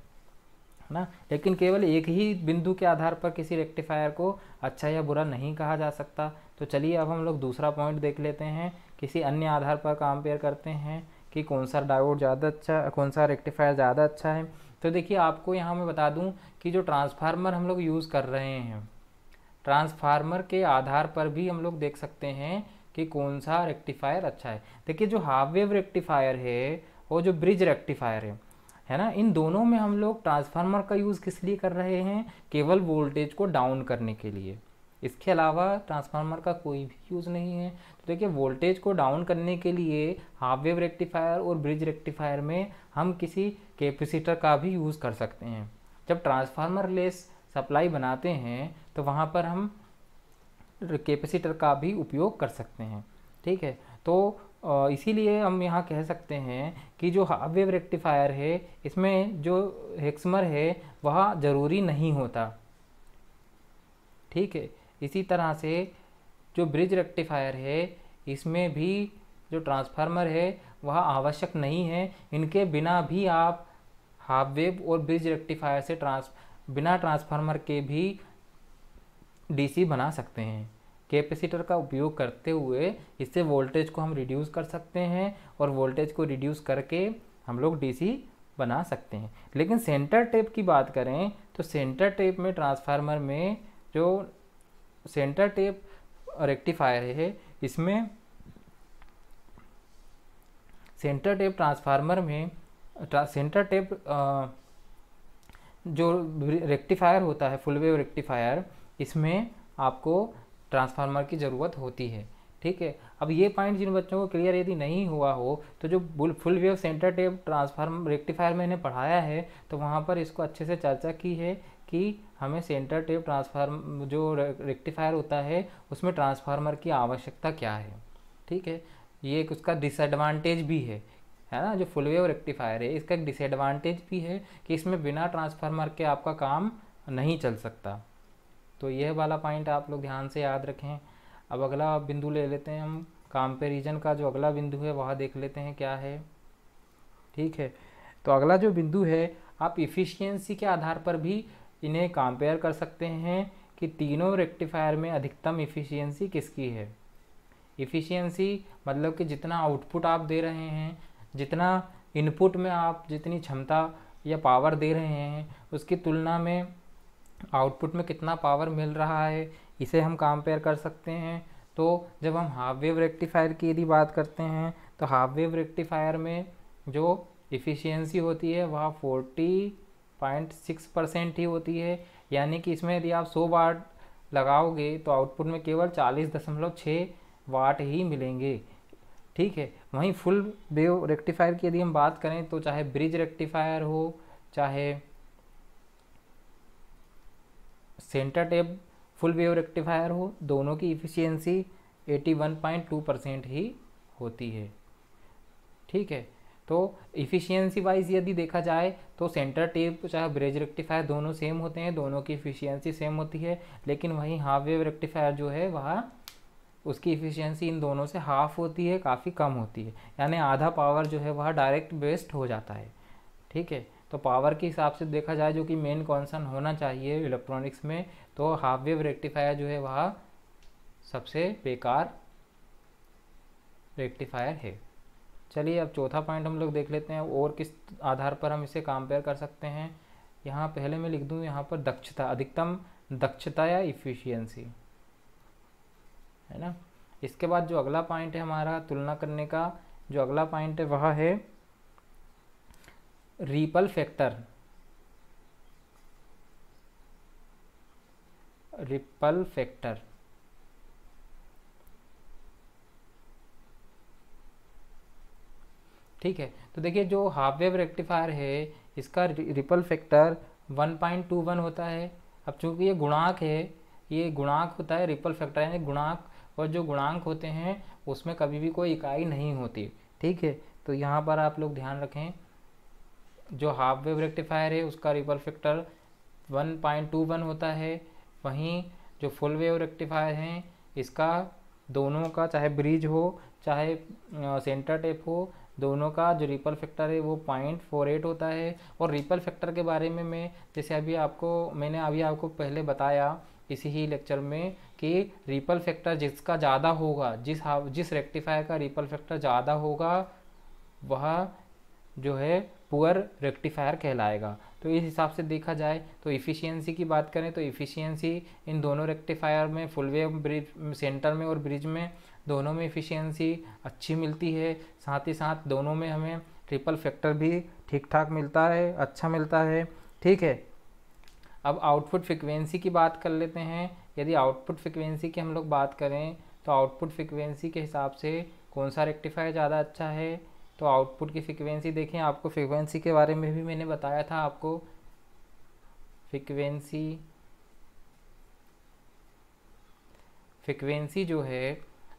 ना लेकिन केवल एक ही बिंदु के आधार पर किसी रेक्टिफायर को अच्छा या बुरा नहीं कहा जा सकता तो चलिए अब हम लोग दूसरा पॉइंट देख लेते हैं किसी अन्य आधार पर कंपेयर करते हैं कि कौन सा डायोड ज़्यादा अच्छा कौन सा रेक्टिफायर ज़्यादा अच्छा है तो देखिए आपको यहाँ मैं बता दूँ कि जो ट्रांसफार्मर हम लोग यूज़ कर रहे हैं ट्रांसफार्मर के आधार पर भी हम लोग देख सकते हैं कि कौन सा रेक्टिफायर अच्छा है देखिए जो हाफ वेव रेक्टिफायर है और जो ब्रिज रेक्टिफायर है है ना इन दोनों में हम लोग ट्रांसफार्मर का यूज़ किस लिए कर रहे हैं केवल वोल्टेज को डाउन करने के लिए इसके अलावा ट्रांसफार्मर का कोई भी यूज़ नहीं है तो देखिए वोल्टेज को डाउन करने के लिए हाफ वेव रेक्टिफायर और ब्रिज रेक्टिफायर में हम किसी कैपेसिटर का भी यूज़ कर सकते हैं जब ट्रांसफार्मर लेस सप्लाई बनाते हैं तो वहाँ पर हम कैपेसिटर का भी उपयोग कर सकते हैं ठीक है तो इसीलिए हम यहाँ कह सकते हैं कि जो हाफ वेव रेक्टिफायर है इसमें जो हेक्समर है वह ज़रूरी नहीं होता ठीक है इसी तरह से जो ब्रिज रेक्टिफायर है इसमें भी जो ट्रांसफार्मर है वह आवश्यक नहीं है इनके बिना भी आप हाफ वेव और ब्रिज रेक्टिफायर से ट्रांस बिना ट्रांसफार्मर के भी डीसी बना सकते हैं कैपेसिटर का उपयोग करते हुए इससे वोल्टेज को हम रिड्यूस कर सकते हैं और वोल्टेज को रिड्यूस करके हम लोग डीसी बना सकते हैं लेकिन सेंटर टेप की बात करें तो सेंटर टेप में ट्रांसफार्मर में जो सेंटर टेप रेक्टिफायर है इसमें सेंटर टेप ट्रांसफार्मर में ट्रा, सेंटर टेप जो रेक्टिफायर होता है फुल वेव रेक्टिफायर इसमें आपको ट्रांसफार्मर की ज़रूरत होती है ठीक है अब ये पॉइंट जिन बच्चों को क्लियर यदि नहीं हुआ हो तो जो full wave centre tap transformer rectifier मैंने पढ़ाया है तो वहाँ पर इसको अच्छे से चर्चा की है कि हमें सेंटर टेप ट्रांसफार्म जो रेक्टिफायर होता है उसमें ट्रांसफार्मर की आवश्यकता क्या है ठीक है ये एक उसका डिसएडवांटेज भी है है ना जो फुल वेव रेक्टिफायर है इसका एक डिसएडवांटेज भी है कि इसमें बिना ट्रांसफार्मर के आपका काम नहीं चल सकता तो यह वाला पॉइंट आप लोग ध्यान से याद रखें अब अगला बिंदु ले लेते हैं हम कंपेरिजन का जो अगला बिंदु है वह देख लेते हैं क्या है ठीक है तो अगला जो बिंदु है आप इफ़िशियंसी के आधार पर भी इन्हें कंपेयर कर सकते हैं कि तीनों रेक्टिफायर में अधिकतम इफ़िशियंसी किसकी है इफ़िशियंसी मतलब कि जितना आउटपुट आप दे रहे हैं जितना इनपुट में आप जितनी क्षमता या पावर दे रहे हैं उसकी तुलना में आउटपुट में कितना पावर मिल रहा है इसे हम कंपेयर कर सकते हैं तो जब हम हाफ वेव रेक्टिफायर की यदि बात करते हैं तो हाफ वेव रेक्टिफायर में जो इफ़िशियंसी होती है वह फोर्टी पॉइंट सिक्स परसेंट ही होती है यानी कि इसमें यदि आप सौ वाट लगाओगे तो आउटपुट में केवल चालीस दशमलव छः वाट ही मिलेंगे ठीक है वहीं फुल वेव रेक्टिफायर की यदि हम बात करें तो चाहे ब्रिज रेक्टिफायर हो चाहे centre tap full wave rectifier हो दोनों की इफ़िशियंसी 81.2 परसेंट ही होती है ठीक है तो इफ़िशियंसी वाइज यदि देखा जाए तो सेंटर टेप चाहे ब्रिज रेक्टिफायर दोनों सेम होते हैं दोनों की इफ़िशियंसी सेम होती है लेकिन वहीं हाफ वेव रेक्टिफायर जो है वह उसकी इफ़िशियंसी इन दोनों से हाफ होती है काफ़ी कम होती है यानी आधा पावर जो है वह डायरेक्ट वेस्ट हो जाता है ठीक है तो पावर के हिसाब से देखा जाए जो कि मेन कॉन्सर्न होना चाहिए इलेक्ट्रॉनिक्स में तो हाफ वेव रेक्टिफायर जो है वह सबसे बेकार रेक्टिफायर है चलिए अब चौथा पॉइंट हम लोग देख लेते हैं और किस आधार पर हम इसे कंपेयर कर सकते हैं यहाँ पहले मैं लिख दूँ यहाँ पर दक्षता अधिकतम दक्षता या इफ़िशियंसी है ना इसके बाद जो अगला पॉइंट है हमारा तुलना करने का जो अगला पॉइंट है वह है रिपल फैक्टर रिपल फैक्टर ठीक है तो देखिए जो हाफ वेव रेक्टिफायर है इसका रिपल फैक्टर 1.21 होता है अब चूंकि ये गुणांक है ये गुणांक होता है रिपल फैक्टर यानी गुणांक और जो गुणांक होते हैं उसमें कभी भी कोई इकाई नहीं होती ठीक है तो यहाँ पर आप लोग ध्यान रखें जो हाफ वेव रेक्टिफायर है उसका रिपल फैक्टर 1.21 होता है वहीं जो फुल वेव रेक्टिफायर हैं इसका दोनों का चाहे ब्रिज हो चाहे सेंटर टेप हो दोनों का जो रिपल फैक्टर है वो पॉइंट फोर एट होता है और रिपल फैक्टर के बारे में मैं जैसे अभी आपको मैंने अभी आपको पहले बताया इसी ही लेक्चर में कि रिपल फैक्टर जिसका ज़्यादा होगा जिस हाँ, जिस रेक्टिफायर का रिपल फैक्टर ज़्यादा होगा वह जो है पुअर रेक्टिफायर कहलाएगा तो इस हिसाब से देखा जाए तो इफ़िशियंसी की बात करें तो इफ़िशियंसी इन दोनों रेक्टिफायर में फुलवे ब्रिज सेंटर में और ब्रिज में दोनों में इफ़िशियंसी अच्छी मिलती है साथ ही साथ दोनों में हमें ट्रिपल फैक्टर भी ठीक ठाक मिलता है अच्छा मिलता है ठीक है अब आउटपुट फ्रिक्वेंसी की बात कर लेते हैं यदि आउटपुट फ्रिक्वेंसी की हम लोग बात करें तो आउटपुट फ्रिक्वेंसी के हिसाब से कौन सा रेक्टिफायर ज़्यादा अच्छा है तो आउटपुट की फ्रिक्वेंसी देखें आपको फ्रिक्वेंसी के बारे में भी मैंने बताया था आपको फ्रिक्वेंसी फ्रिक्वेंसी जो है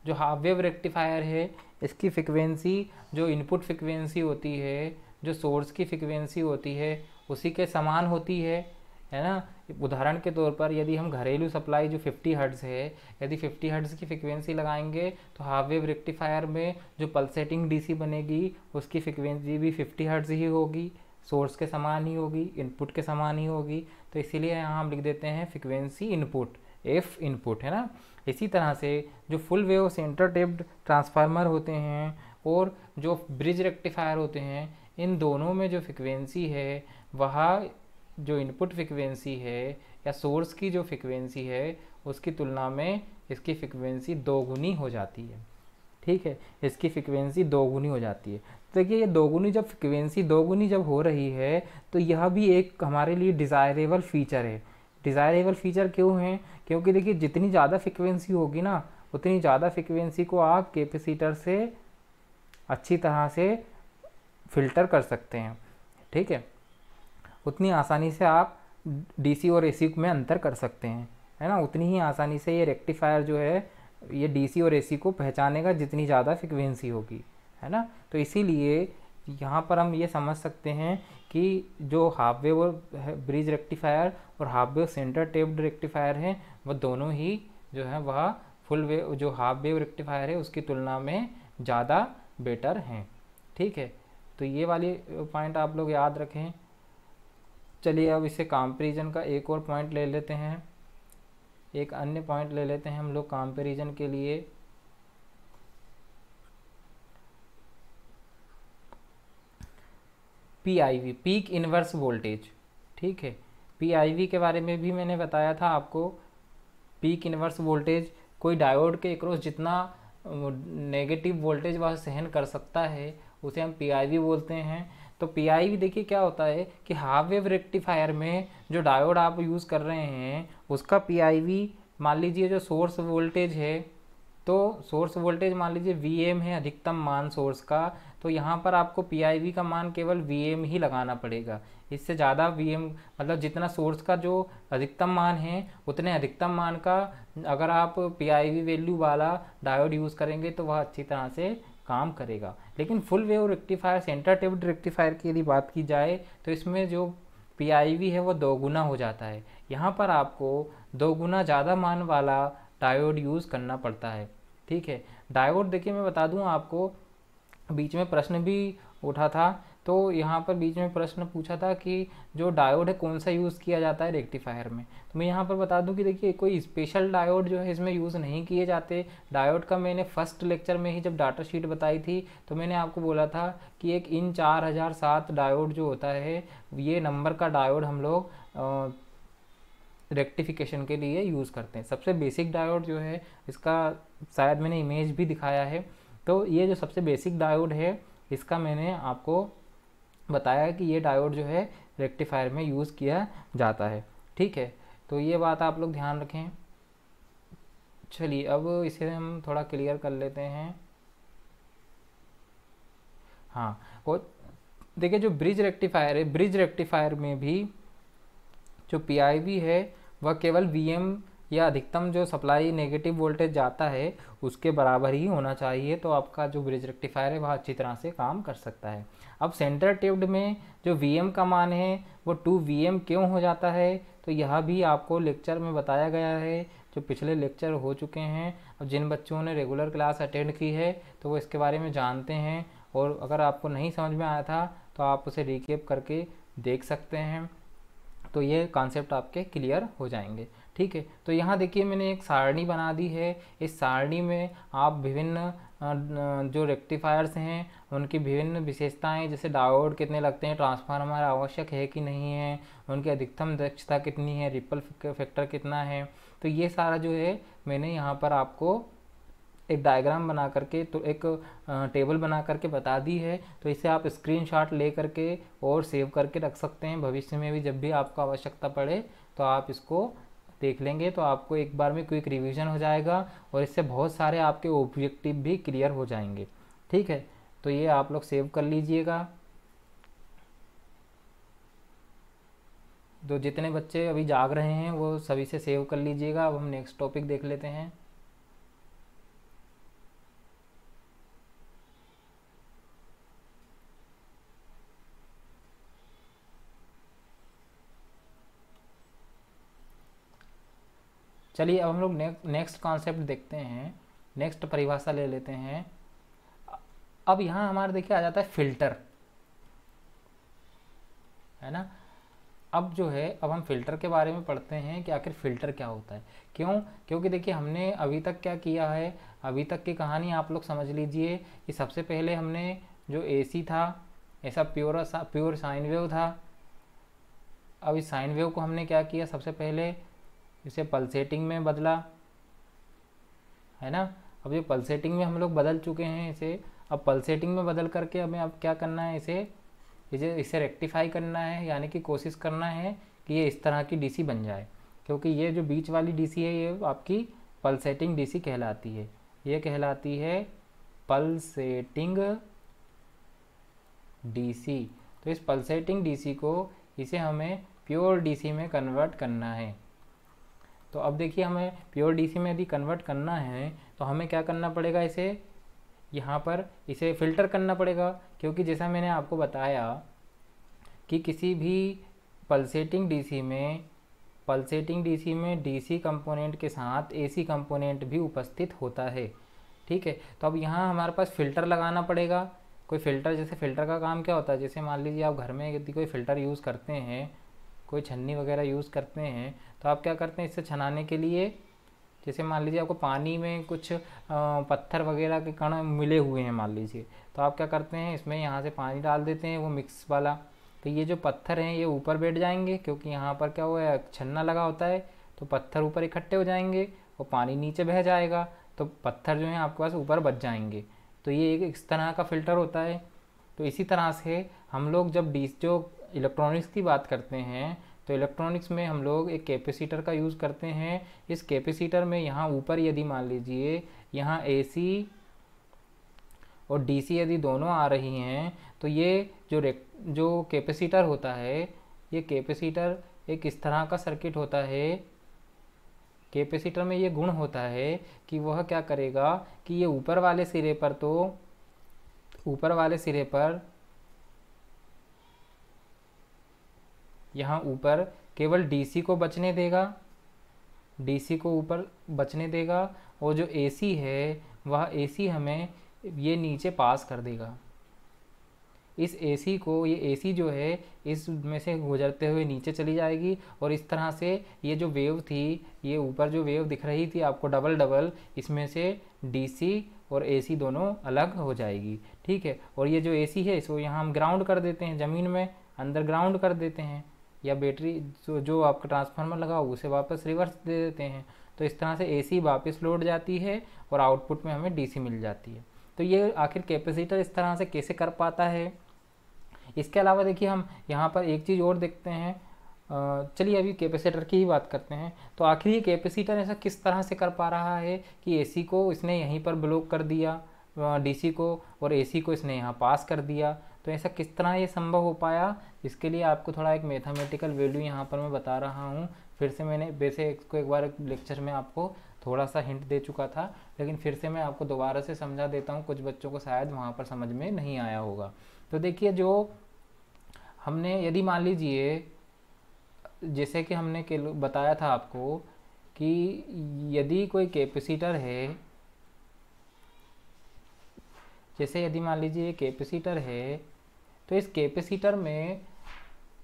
जो हाफ वेव रेक्टिफायर है इसकी फ्रिक्वेंसी जो इनपुट फ्रिक्वेंसी होती है जो सोर्स की फ्रिक्वेंसी होती है उसी के समान होती है है ना उदाहरण के तौर पर यदि हम घरेलू सप्लाई जो 50 हर्ट्ज़ है यदि 50 हर्ट्ज़ की फ्रिक्वेंसी लगाएंगे तो हाफ वेव रेक्टिफायर में जो पल्सेटिंग डीसी बनेगी उसकी फ्रिक्वेंसी भी 50 हर्ट्ज़ ही होगी सोर्स के समान ही होगी इनपुट के समान ही होगी तो इसीलिए यहाँ हम लिख देते हैं फ्रिक्वेंसी इनपुट एफ इनपुट है ना इसी तरह से जो full wave centre tapped transformer होते हैं और जो ब्रिज रेक्टिफायर होते हैं इन दोनों में जो फ्रिक्वेंसी है वह जो इनपुट फ्रिक्वेंसी है या सोर्स की जो फ्रिक्वेंसी है उसकी तुलना में इसकी फ्रिक्वेंसी दोगुनी हो जाती है ठीक है इसकी फ्रिक्वेंसी दोगुनी हो जाती है तो देखिए ये दोगुनी जब फ्रिक्वेंसी दोगुनी जब हो रही है तो यह भी एक हमारे लिए डिज़ायरेबल फीचर है डिज़ायरेबल फीचर क्यों है क्योंकि देखिए जितनी ज़्यादा फ्रिक्वेंसी होगी ना उतनी ज़्यादा फ्रिक्वेंसी को आप कैपेसिटर से अच्छी तरह से फिल्टर कर सकते हैं ठीक है उतनी आसानी से आप डीसी और एसी में अंतर कर सकते हैं है ना उतनी ही आसानी से ये रेक्टिफायर जो है ये डीसी और एसी को पहचानेगा जितनी ज़्यादा फ्रिक्वेंसी होगी है ना तो इसीलिए यहाँ पर हम ये समझ सकते हैं कि जो हाफ वेव और ब्रिज रेक्टिफायर और half wave centre tapped rectifier है वह दोनों ही जो है वह फुल वेव जो हाफ वेव रेक्टिफायर है उसकी तुलना में ज़्यादा बेटर हैं ठीक है तो ये वाली पॉइंट आप लोग याद रखें चलिए अब इसे कॉम्पेरिजन का एक और पॉइंट ले लेते हैं एक अन्य पॉइंट ले लेते हैं हम लोग कॉम्पेरिजन के लिए P I V peak inverse voltage ठीक है पीआईवी के बारे में भी मैंने बताया था आपको पीक इन्वर्स वोल्टेज कोई डायोड के एक जितना नेगेटिव वोल्टेज वह सहन कर सकता है उसे हम पीआईवी बोलते हैं तो पीआईवी देखिए क्या होता है कि हाफ वेव रेक्टिफायर में जो डायोड आप यूज़ कर रहे हैं उसका पी मान लीजिए जो सोर्स वोल्टेज है तो सोर्स वोल्टेज मान लीजिए वी है अधिकतम मान सोर्स का तो यहाँ पर आपको पी का मान केवल वी ही लगाना पड़ेगा इससे ज़्यादा वी मतलब जितना सोर्स का जो अधिकतम मान है उतने अधिकतम मान का अगर आप पी वैल्यू वाला डायोड यूज़ करेंगे तो वह अच्छी तरह से काम करेगा लेकिन full wave rectifier centre table rectifier की यदि बात की जाए तो इसमें जो पी है वह दोगुना हो जाता है यहाँ पर आपको दोगुना ज़्यादा मान वाला डायोड यूज़ करना पड़ता है ठीक है डायोड देखिए मैं बता दूँ आपको बीच में प्रश्न भी उठा था तो यहाँ पर बीच में प्रश्न पूछा था कि जो डायोड है कौन सा यूज़ किया जाता है रेक्टिफायर में तो मैं यहाँ पर बता दूँ कि देखिए कोई स्पेशल डायोड जो है इसमें यूज़ नहीं किए जाते डायोड का मैंने फर्स्ट लेक्चर में ही जब डाटा शीट बताई थी तो मैंने आपको बोला था कि एक इन चार हज़ार सात डायोड जो होता है ये नंबर का डायोड हम लोग रेक्टिफिकेशन के लिए यूज़ करते हैं सबसे बेसिक डायोड जो है इसका शायद मैंने इमेज भी दिखाया है तो ये जो सबसे बेसिक डायोड है इसका मैंने आपको बताया कि ये डायोड जो है रेक्टिफायर में यूज़ किया जाता है ठीक है तो ये बात आप लोग ध्यान रखें चलिए अब इसे हम थोड़ा क्लियर कर लेते हैं हाँ और देखिए जो ब्रिज रेक्टिफायर है ब्रिज रेक्टिफायर में भी जो पी है वह केवल वी या अधिकतम जो सप्लाई नेगेटिव वोल्टेज जाता है उसके बराबर ही होना चाहिए तो आपका जो ब्रिज रेक्टिफायर है वह अच्छी तरह से काम कर सकता है अब सेंटर टिप्ड में जो वी एम का मान है वो टू वी एम क्यों हो जाता है तो यह भी आपको लेक्चर में बताया गया है जो पिछले लेक्चर हो चुके हैं अब जिन बच्चों ने रेगुलर क्लास अटेंड की है तो वो इसके बारे में जानते हैं और अगर आपको नहीं समझ में आया था तो आप उसे रिकेप करके देख सकते हैं तो ये कॉन्सेप्ट आपके क्लियर हो जाएंगे ठीक है तो यहाँ देखिए मैंने एक सारणी बना दी है इस सारणी में आप विभिन्न जो रेक्टिफायर्स हैं उनकी विभिन्न विशेषताएं जैसे डायोड कितने लगते हैं ट्रांसफार्मर आवश्यक है कि नहीं है उनकी अधिकतम दक्षता कितनी है रिपल फैक्टर कितना है तो ये सारा जो है मैंने यहाँ पर आपको एक डायग्राम बना करके तो एक टेबल बना करके बता दी है तो इसे आप स्क्रीनशॉट ले करके और सेव करके रख सकते हैं भविष्य में भी जब भी आपको आवश्यकता पड़े तो आप इसको देख लेंगे तो आपको एक बार में क्विक रिवीजन हो जाएगा और इससे बहुत सारे आपके ऑब्जेक्टिव भी क्लियर हो जाएंगे ठीक है तो ये आप लोग सेव कर लीजिएगा तो जितने बच्चे अभी जाग रहे हैं वो सभी से सेव कर लीजिएगा अब हम नेक्स्ट टॉपिक देख लेते हैं चलिए अब हम लोग नेक्स्ट कॉन्सेप्ट देखते हैं नेक्स्ट परिभाषा ले लेते हैं अब यहाँ हमारा देखिए आ जाता है फिल्टर है ना अब जो है अब हम फिल्टर के बारे में पढ़ते हैं कि आखिर फिल्टर क्या होता है क्यों क्योंकि देखिए हमने अभी तक क्या किया है अभी तक की कहानी आप लोग समझ लीजिए कि सबसे पहले हमने जो एसी था ऐसा प्योर प्योर साइन वेव था अब इस साइन वेव को हमने क्या किया सबसे पहले इसे पल्सेटिंग में बदला है ना अब ये पल्सेटिंग में हम लोग बदल चुके हैं इसे अब पल्सेटिंग में बदल करके हमें अब क्या करना है इसे इसे इसे रेक्टिफाई करना है यानी कि कोशिश करना है कि ये इस तरह की डीसी बन जाए क्योंकि ये जो बीच वाली डीसी है ये आपकी पल्सेटिंग डीसी कहलाती है ये कहलाती है पल्सेटिंग डीसी तो इस पल्सेटिंग डीसी को इसे हमें प्योर डीसी में कन्वर्ट करना है तो अब देखिए हमें प्योर डीसी में यदि कन्वर्ट करना है तो हमें क्या करना पड़ेगा इसे यहाँ पर इसे फ़िल्टर करना पड़ेगा क्योंकि जैसा मैंने आपको बताया कि किसी भी पल्सेटिंग डीसी में पल्सेटिंग डीसी में डीसी कंपोनेंट के साथ एसी कंपोनेंट भी उपस्थित होता है ठीक है तो अब यहाँ हमारे पास फ़िल्टर लगाना पड़ेगा कोई फ़िल्टर जैसे फ़िल्टर का काम क्या होता है जैसे मान लीजिए आप घर में यदि कोई फ़िल्टर यूज़ करते हैं कोई छन्नी वगैरह यूज़ करते हैं तो आप क्या करते हैं इससे छनाने के लिए जैसे मान लीजिए आपको पानी में कुछ पत्थर वगैरह के कण मिले हुए हैं मान लीजिए तो आप क्या करते हैं इसमें यहाँ से पानी डाल देते हैं वो मिक्स वाला तो ये जो पत्थर हैं ये ऊपर बैठ जाएंगे क्योंकि यहाँ पर क्या हुआ है छन्ना लगा होता है तो पत्थर ऊपर इकट्ठे हो जाएंगे और पानी नीचे बह जाएगा तो पत्थर जो हैं आपके पास ऊपर बच जाएंगे तो ये एक इस तरह का फ़िल्टर होता है तो इसी तरह से हम लोग जब डी जो इलेक्ट्रॉनिक्स की बात करते हैं तो इलेक्ट्रॉनिक्स में हम लोग एक कैपेसिटर का यूज़ करते हैं इस कैपेसिटर में यहाँ ऊपर यदि मान लीजिए यहाँ एसी और डीसी यदि दोनों आ रही हैं तो ये जो जो कैपेसिटर होता है ये कैपेसिटर एक इस तरह का सर्किट होता है कैपेसिटर में ये गुण होता है कि वह क्या करेगा कि ये ऊपर वाले सिरे पर तो ऊपर वाले सिरे पर यहाँ ऊपर केवल डीसी को बचने देगा डीसी को ऊपर बचने देगा और जो एसी है वह एसी हमें ये नीचे पास कर देगा इस एसी को ये एसी जो है इस में से गुजरते हुए नीचे चली जाएगी और इस तरह से ये जो वेव थी ये ऊपर जो वेव दिख रही थी आपको डबल डबल इसमें से डीसी और एसी दोनों अलग हो जाएगी ठीक है और ये जो एसी है इसको यहाँ हम ग्राउंड कर देते हैं ज़मीन में अंदर ग्राउंड कर देते हैं या बैटरी जो जो आपका ट्रांसफार्मर लगा हो उसे वापस रिवर्स दे देते हैं तो इस तरह से एसी वापस लौट जाती है और आउटपुट में हमें डीसी मिल जाती है तो ये आखिर कैपेसिटर इस तरह से कैसे कर पाता है इसके अलावा देखिए हम यहाँ पर एक चीज़ और देखते हैं चलिए अभी कैपेसिटर की ही बात करते हैं तो आखिर ये कैपेसिटर ऐसा किस तरह से कर पा रहा है कि एसी को इसने यहीं पर ब्लॉक कर दिया डीसी को और एसी को इसने यहाँ पास कर दिया तो ऐसा किस तरह ये संभव हो पाया इसके लिए आपको थोड़ा एक मैथमेटिकल वैल्यू यहाँ पर मैं बता रहा हूँ फिर से मैंने वैसे इसको एक बार लेक्चर में आपको थोड़ा सा हिंट दे चुका था लेकिन फिर से मैं आपको दोबारा से समझा देता हूँ कुछ बच्चों को शायद वहाँ पर समझ में नहीं आया होगा तो देखिए जो हमने यदि मान लीजिए जैसे कि हमने बताया था आपको कि यदि कोई कैपेसिटर है जैसे यदि मान लीजिए कैपेसिटर है तो इस कैपेसिटर में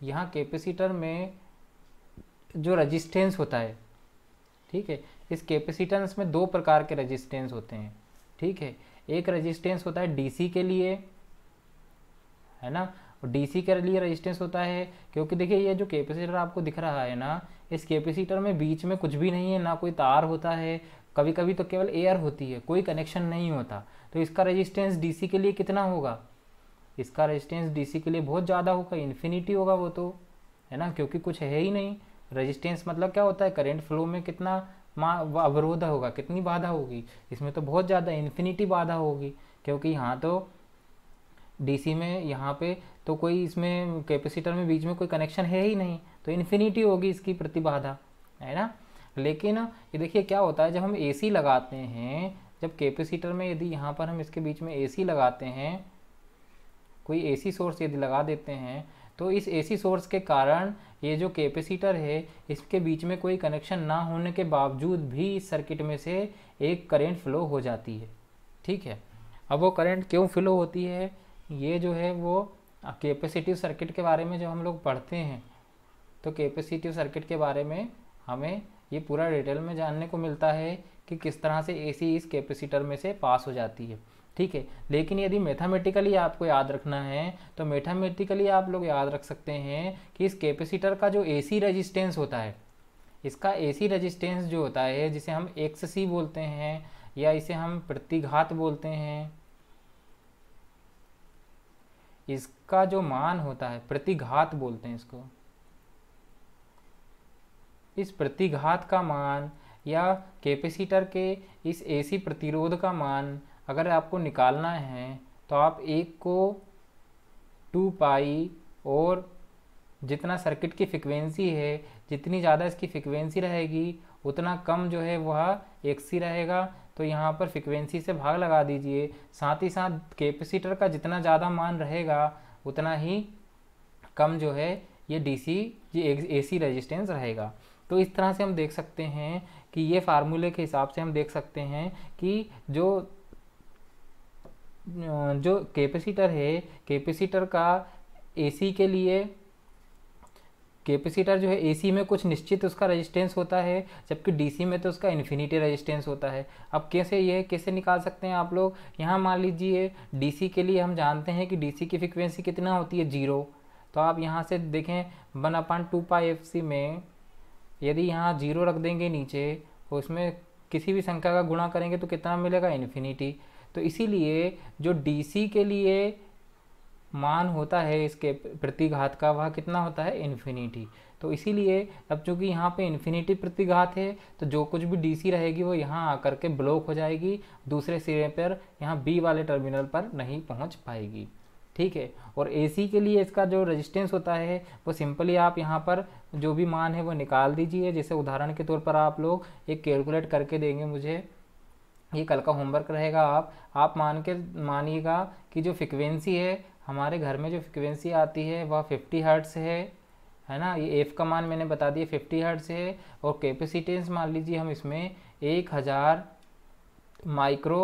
यहाँ कैपेसिटर में जो रजिस्टेंस होता है ठीक है इस कैपेसिटेंस में दो प्रकार के रजिस्टेंस होते हैं ठीक है एक रजिस्टेंस होता है डीसी के लिए है ना डीसी के लिए रजिस्टेंस होता है क्योंकि देखिए ये जो कैपेसिटर आपको दिख रहा है ना इस कैपेसिटर में बीच में कुछ भी नहीं है ना कोई तार होता है कभी कभी तो केवल एयर होती है कोई कनेक्शन नहीं होता तो इसका रजिस्टेंस डीसी के लिए कितना होगा इसका रेजिस्टेंस डीसी के लिए बहुत ज़्यादा होगा इन्फिनिटी होगा वो तो है ना क्योंकि कुछ है ही नहीं रेजिस्टेंस मतलब क्या होता है करेंट फ्लो में कितना अवरोध होगा कितनी बाधा होगी इसमें तो बहुत ज़्यादा इन्फिनिटी बाधा होगी क्योंकि यहाँ तो डीसी में यहाँ पे तो कोई इसमें कैपेसिटर में बीच में कोई कनेक्शन है ही नहीं तो इन्फिनिटी होगी इसकी प्रतिबाधा है ना लेकिन ये देखिए क्या होता है जब हम एसी लगाते हैं जब कैपेसिटर में यदि यहाँ पर हम इसके बीच में एसी लगाते हैं कोई एसी सोर्स यदि लगा देते हैं तो इस एसी सोर्स के कारण ये जो कैपेसिटर है इसके बीच में कोई कनेक्शन ना होने के बावजूद भी इस सर्किट में से एक करंट फ्लो हो जाती है ठीक है अब वो करंट क्यों फ्लो होती है ये जो है वो कैपेसिटिव सर्किट के बारे में जो हम लोग पढ़ते हैं तो कैपेसिटिव सर्किट के बारे में हमें ये पूरा डिटेल में जानने को मिलता है कि किस तरह से एसी इस कैपेसिटर में से पास हो जाती है ठीक है लेकिन यदि मैथामेटिकली आपको याद रखना है तो मैथामेटिकली आप लोग याद रख सकते हैं कि इस कैपेसिटर का जो एसी रेजिस्टेंस होता है इसका एसी रेजिस्टेंस जो होता है जिसे हम एक्स सी बोलते हैं या इसे हम प्रतिघात बोलते हैं इसका जो मान होता है प्रतिघात बोलते हैं इसको इस प्रतिघात का मान या कैपेसिटर के इस एसी प्रतिरोध का मान अगर आपको निकालना है तो आप एक को टू पाई और जितना सर्किट की फ्रिक्वेंसी है जितनी ज़्यादा इसकी फ्रिक्वेंसी रहेगी उतना कम जो है वह सी रहेगा तो यहाँ पर फ्रिक्वेंसी से भाग लगा दीजिए साथ ही साथ कैपेसिटर का जितना ज़्यादा मान रहेगा उतना ही कम जो है ये डीसी ये एसी रेजिस्टेंस रहेगा तो इस तरह से हम देख सकते हैं कि ये फार्मूले के हिसाब से हम देख सकते हैं कि जो जो कैपेसिटर है कैपेसिटर का एसी के लिए कैपेसिटर जो है एसी में कुछ निश्चित उसका रेजिस्टेंस होता है जबकि डीसी में तो उसका इन्फिनिटी रेजिस्टेंस होता है अब कैसे ये कैसे निकाल सकते हैं आप लोग यहाँ मान लीजिए डीसी के लिए हम जानते हैं कि डीसी की फ्रिक्वेंसी कितना होती है जीरो तो आप यहाँ से देखें one upon two pi F C में यदि यहाँ जीरो रख देंगे नीचे तो उसमें किसी भी संख्या का गुणा करेंगे तो कितना मिलेगा इन्फिनिटी तो इसीलिए जो डी के लिए मान होता है इसके प्रतिघात का वह कितना होता है इन्फिनिटी तो इसीलिए अब चूंकि यहाँ पे इन्फिनिटी प्रतिघात है तो जो कुछ भी डीसी रहेगी वो यहाँ आकर के ब्लॉक हो जाएगी दूसरे सिरे पर यहाँ बी वाले टर्मिनल पर नहीं पहुँच पाएगी ठीक है और एसी के लिए इसका जो रेजिस्टेंस होता है वो सिंपली आप यहाँ पर जो भी मान है वो निकाल दीजिए जैसे उदाहरण के तौर पर आप लोग एक कैलकुलेट करके देंगे मुझे ये कल का होमवर्क रहेगा आप आप मान के मानिएगा कि जो फ्रिक्वेंसी है हमारे घर में जो फ्रिक्वेंसी आती है वह फिफ्टी हर्ट्स है है ना ये एफ़ का मान मैंने बता दिया फिफ्टी हर्ट्स है और कैपेसिटेंस मान लीजिए हम इसमें एक हज़ार माइक्रो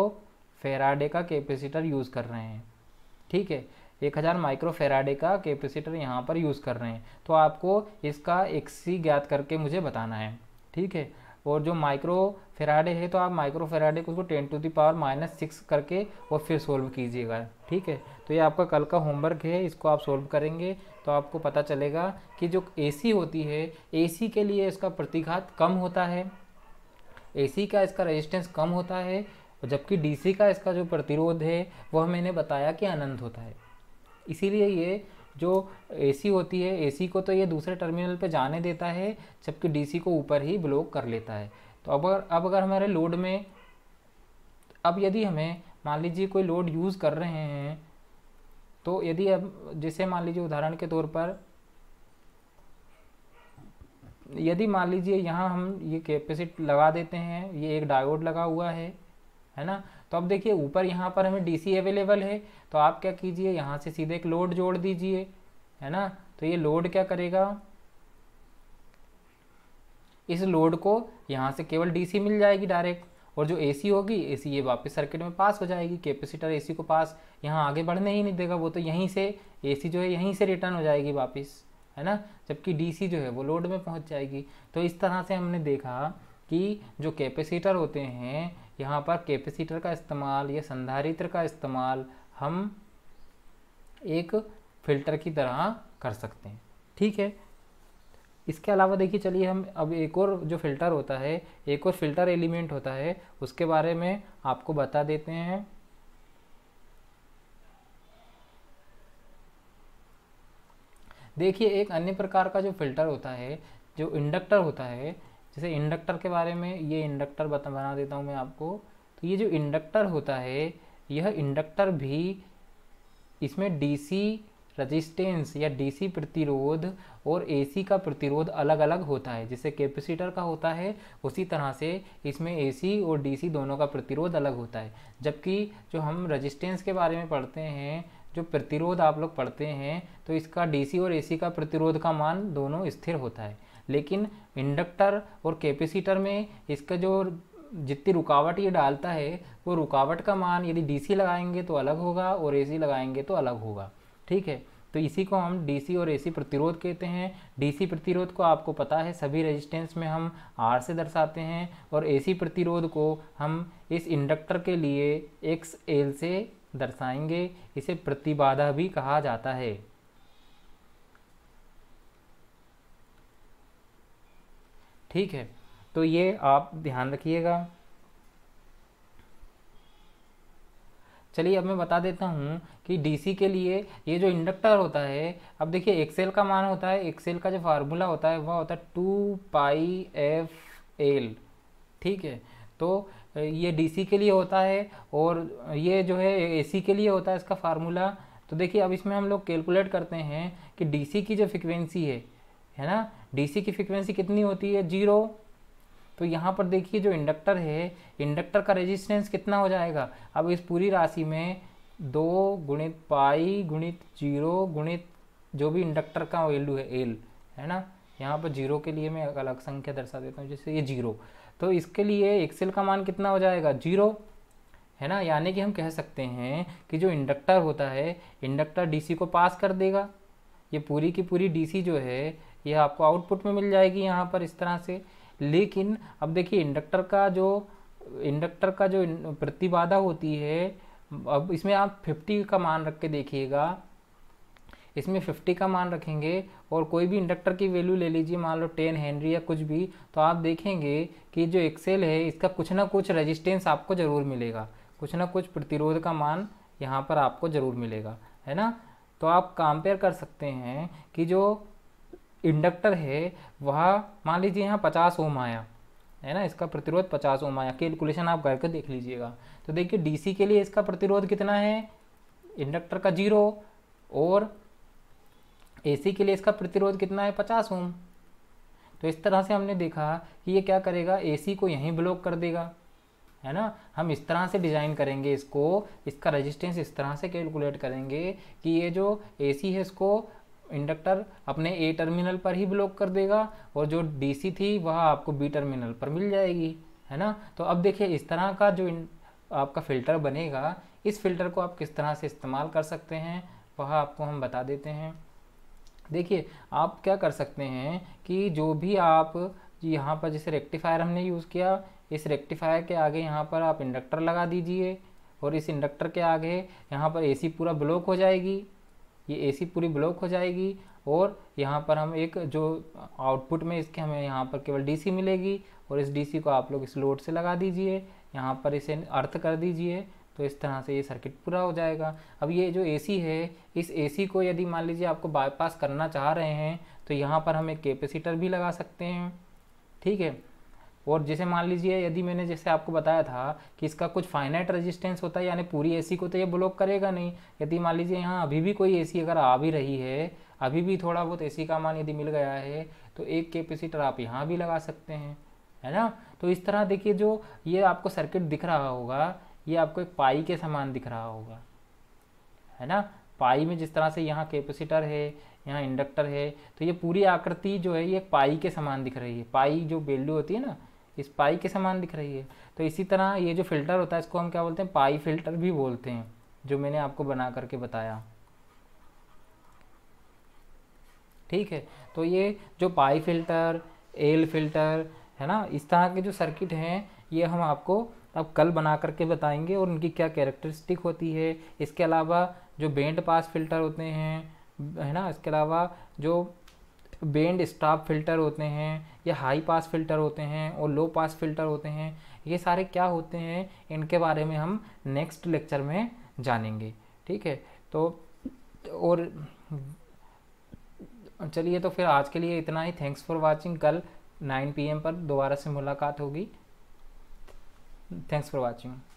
फेराडे का कैपेसिटर यूज़ कर रहे हैं ठीक है एक हज़ार माइक्रो फेराडे का कैपेसिटर यहाँ पर यूज़ कर रहे हैं तो आपको इसका एक्सी ज्ञात करके मुझे बताना है ठीक है और जो माइक्रो फेराडे है तो आप माइक्रो फेराडे को उसको ten to the power minus six करके और फिर सोल्व कीजिएगा ठीक है तो ये आपका कल का होमवर्क है इसको आप सोल्व करेंगे तो आपको पता चलेगा कि जो एसी होती है एसी के लिए इसका प्रतिघात कम होता है एसी का इसका रेजिस्टेंस कम होता है जबकि डीसी का इसका जो प्रतिरोध है वह मैंने बताया कि अनंत होता है इसीलिए ये जो एसी होती है एसी को तो ये दूसरे टर्मिनल पे जाने देता है जबकि डीसी को ऊपर ही ब्लॉक कर लेता है तो अब अगर अब अगर हमारे लोड में अब यदि हमें मान लीजिए कोई लोड यूज़ कर रहे हैं तो यदि अब जैसे मान लीजिए उदाहरण के तौर पर यदि मान लीजिए यहाँ हम ये कैपेसिट लगा देते हैं ये एक डायोड लगा हुआ है है ना तो अब देखिए ऊपर यहाँ पर हमें डीसी अवेलेबल है तो आप क्या कीजिए यहाँ से सीधे एक लोड जोड़ दीजिए है ना तो ये लोड क्या करेगा इस लोड को यहाँ से केवल डीसी मिल जाएगी डायरेक्ट और जो एसी होगी एसी ये वापस सर्किट में पास हो जाएगी कैपेसिटर एसी को पास यहाँ आगे बढ़ने ही नहीं देगा वो तो यहीं से एसी जो है यहीं से रिटर्न हो जाएगी वापस है ना जबकि डीसी जो है वो लोड में पहुँच जाएगी तो इस तरह से हमने देखा कि जो कैपेसिटर होते हैं यहाँ पर कैपेसिटर का इस्तेमाल या संधारित्र का इस्तेमाल हम एक फिल्टर की तरह कर सकते हैं ठीक है इसके अलावा देखिए चलिए हम अब एक और जो फिल्टर होता है एक और फिल्टर एलिमेंट होता है उसके बारे में आपको बता देते हैं देखिए एक अन्य प्रकार का जो फिल्टर होता है जो इंडक्टर होता है जैसे इंडक्टर के बारे में ये इंडक्टर बता बना देता हूँ मैं आपको तो ये जो इंडक्टर होता है यह इंडक्टर भी इसमें डीसी रजिस्टेंस या डीसी प्रतिरोध और एसी का प्रतिरोध अलग अलग होता है जैसे कैपेसिटर का होता है उसी तरह से इसमें एसी और डीसी दोनों का प्रतिरोध अलग होता है जबकि जो हम रजिस्टेंस के बारे में पढ़ते हैं जो प्रतिरोध आप लोग पढ़ते हैं तो इसका डीसी और एसी का प्रतिरोध का मान दोनों स्थिर होता है लेकिन इंडक्टर और कैपेसिटर में इसका जो जितनी रुकावट ये डालता है वो रुकावट का मान यदि डीसी लगाएंगे तो अलग होगा और एसी लगाएंगे तो अलग होगा ठीक है तो इसी को हम डीसी और एसी प्रतिरोध कहते हैं डीसी प्रतिरोध को आपको पता है सभी रेजिस्टेंस में हम आर से दर्शाते हैं और एसी प्रतिरोध को हम इस इंडक्टर के लिए एक्स एल से दर्शाएंगे इसे प्रतिबाधा भी कहा जाता है ठीक है तो ये आप ध्यान रखिएगा चलिए अब मैं बता देता हूँ कि डीसी के लिए ये जो इंडक्टर होता है अब देखिए एक्सेल का मान होता है एक्सेल का जो फार्मूला होता है वह होता है टू पाई एफ एल ठीक है तो ये डीसी के लिए होता है और ये जो है एसी के लिए होता है इसका फार्मूला तो देखिए अब इसमें हम लोग कैलकुलेट करते हैं कि डीसी की जो फ्रिक्वेंसी है है ना डीसी की फ्रिक्वेंसी कितनी होती है जीरो तो यहाँ पर देखिए जो इंडक्टर है इंडक्टर का रेजिस्टेंस कितना हो जाएगा अब इस पूरी राशि में दो गुणित पाई गुणित जीरो गुणित जो भी इंडक्टर का वैल्यू है एल है ना यहाँ पर जीरो के लिए मैं अलग संख्या दर्शा देता हूँ जैसे ये जीरो तो इसके लिए एक्सेल का मान कितना हो जाएगा जीरो है ना यानी कि हम कह सकते हैं कि जो इंडक्टर होता है इंडक्टर डीसी को पास कर देगा ये पूरी की पूरी डीसी जो है यह आपको आउटपुट में मिल जाएगी यहाँ पर इस तरह से लेकिन अब देखिए इंडक्टर का जो इंडक्टर का जो प्रतिबाधा होती है अब इसमें आप 50 का मान रख के देखिएगा इसमें 50 का मान रखेंगे और कोई भी इंडक्टर की वैल्यू ले लीजिए मान लो 10 हेनरी या कुछ भी तो आप देखेंगे कि जो एक्सेल है इसका कुछ ना कुछ रेजिस्टेंस आपको ज़रूर मिलेगा कुछ ना कुछ प्रतिरोध का मान यहाँ पर आपको ज़रूर मिलेगा है ना तो आप कंपेयर कर सकते हैं कि जो इंडक्टर है वह मान लीजिए यहाँ पचास ओम आया है ना इसका प्रतिरोध पचास ओम आया कैलकुलेशन आप करके देख लीजिएगा तो देखिए डीसी के लिए इसका प्रतिरोध कितना है इंडक्टर का जीरो और एसी के लिए इसका प्रतिरोध कितना है पचास ओम तो इस तरह से हमने देखा कि ये क्या करेगा एसी को यहीं ब्लॉक कर देगा है ना हम इस तरह से डिज़ाइन करेंगे इसको इसका रेजिस्टेंस इस तरह से कैलकुलेट करेंगे कि ये जो एसी है इसको इंडक्टर अपने ए टर्मिनल पर ही ब्लॉक कर देगा और जो डीसी थी वह आपको बी टर्मिनल पर मिल जाएगी है ना तो अब देखिए इस तरह का जो आपका फ़िल्टर बनेगा इस फिल्टर को आप किस तरह से इस्तेमाल कर सकते हैं वह आपको हम बता देते हैं देखिए आप क्या कर सकते हैं कि जो भी आप यहाँ पर जैसे रेक्टिफायर हमने यूज़ किया इस रेक्टिफायर के आगे यहाँ पर आप इंडक्टर लगा दीजिए और इस इंडक्टर के आगे यहाँ पर एसी पूरा ब्लॉक हो जाएगी ये एसी पूरी ब्लॉक हो जाएगी और यहाँ पर हम एक जो आउटपुट में इसके हमें यहाँ पर केवल डीसी मिलेगी और इस डीसी को आप लोग इस लोड से लगा दीजिए यहाँ पर इसे अर्थ कर दीजिए तो इस तरह से ये सर्किट पूरा हो जाएगा अब ये जो एसी है इस एसी को यदि मान लीजिए आपको बाईपास करना चाह रहे हैं तो यहाँ पर हम एक कैपेसिटर भी लगा सकते हैं ठीक है और जैसे मान लीजिए यदि मैंने जैसे आपको बताया था कि इसका कुछ फाइनाइट रेजिस्टेंस होता है यानी पूरी एसी को तो ये ब्लॉक करेगा नहीं यदि मान लीजिए यहाँ अभी भी कोई एसी अगर आ भी रही है अभी भी थोड़ा बहुत एसी का मान यदि मिल गया है तो एक कैपेसिटर आप यहाँ भी लगा सकते हैं है ना तो इस तरह देखिए जो ये आपको सर्किट दिख रहा होगा ये आपको एक पाई के समान दिख रहा होगा है ना पाई में जिस तरह से यहाँ कैपेसिटर है यहाँ इंडक्टर है तो ये पूरी आकृति जो है ये पाई के समान दिख रही है पाई जो वैल्यू होती है ना इस पाई के समान दिख रही है तो इसी तरह ये जो फिल्टर होता है इसको हम क्या बोलते हैं पाई फिल्टर भी बोलते हैं जो मैंने आपको बना करके बताया ठीक है तो ये जो पाई फिल्टर एल फिल्टर है ना इस तरह के जो सर्किट हैं ये हम आपको अब कल बना करके बताएंगे और उनकी क्या कैरेक्टरिस्टिक होती है इसके अलावा जो बेंड पास फिल्टर होते हैं है ना इसके अलावा जो बेंड स्टॉप फिल्टर होते हैं या हाई पास फिल्टर होते हैं और लो पास फिल्टर होते हैं ये सारे क्या होते हैं इनके बारे में हम नेक्स्ट लेक्चर में जानेंगे ठीक है तो और चलिए तो फिर आज के लिए इतना ही थैंक्स फॉर वाचिंग कल 9 पीएम पर दोबारा से मुलाकात होगी थैंक्स फॉर वाचिंग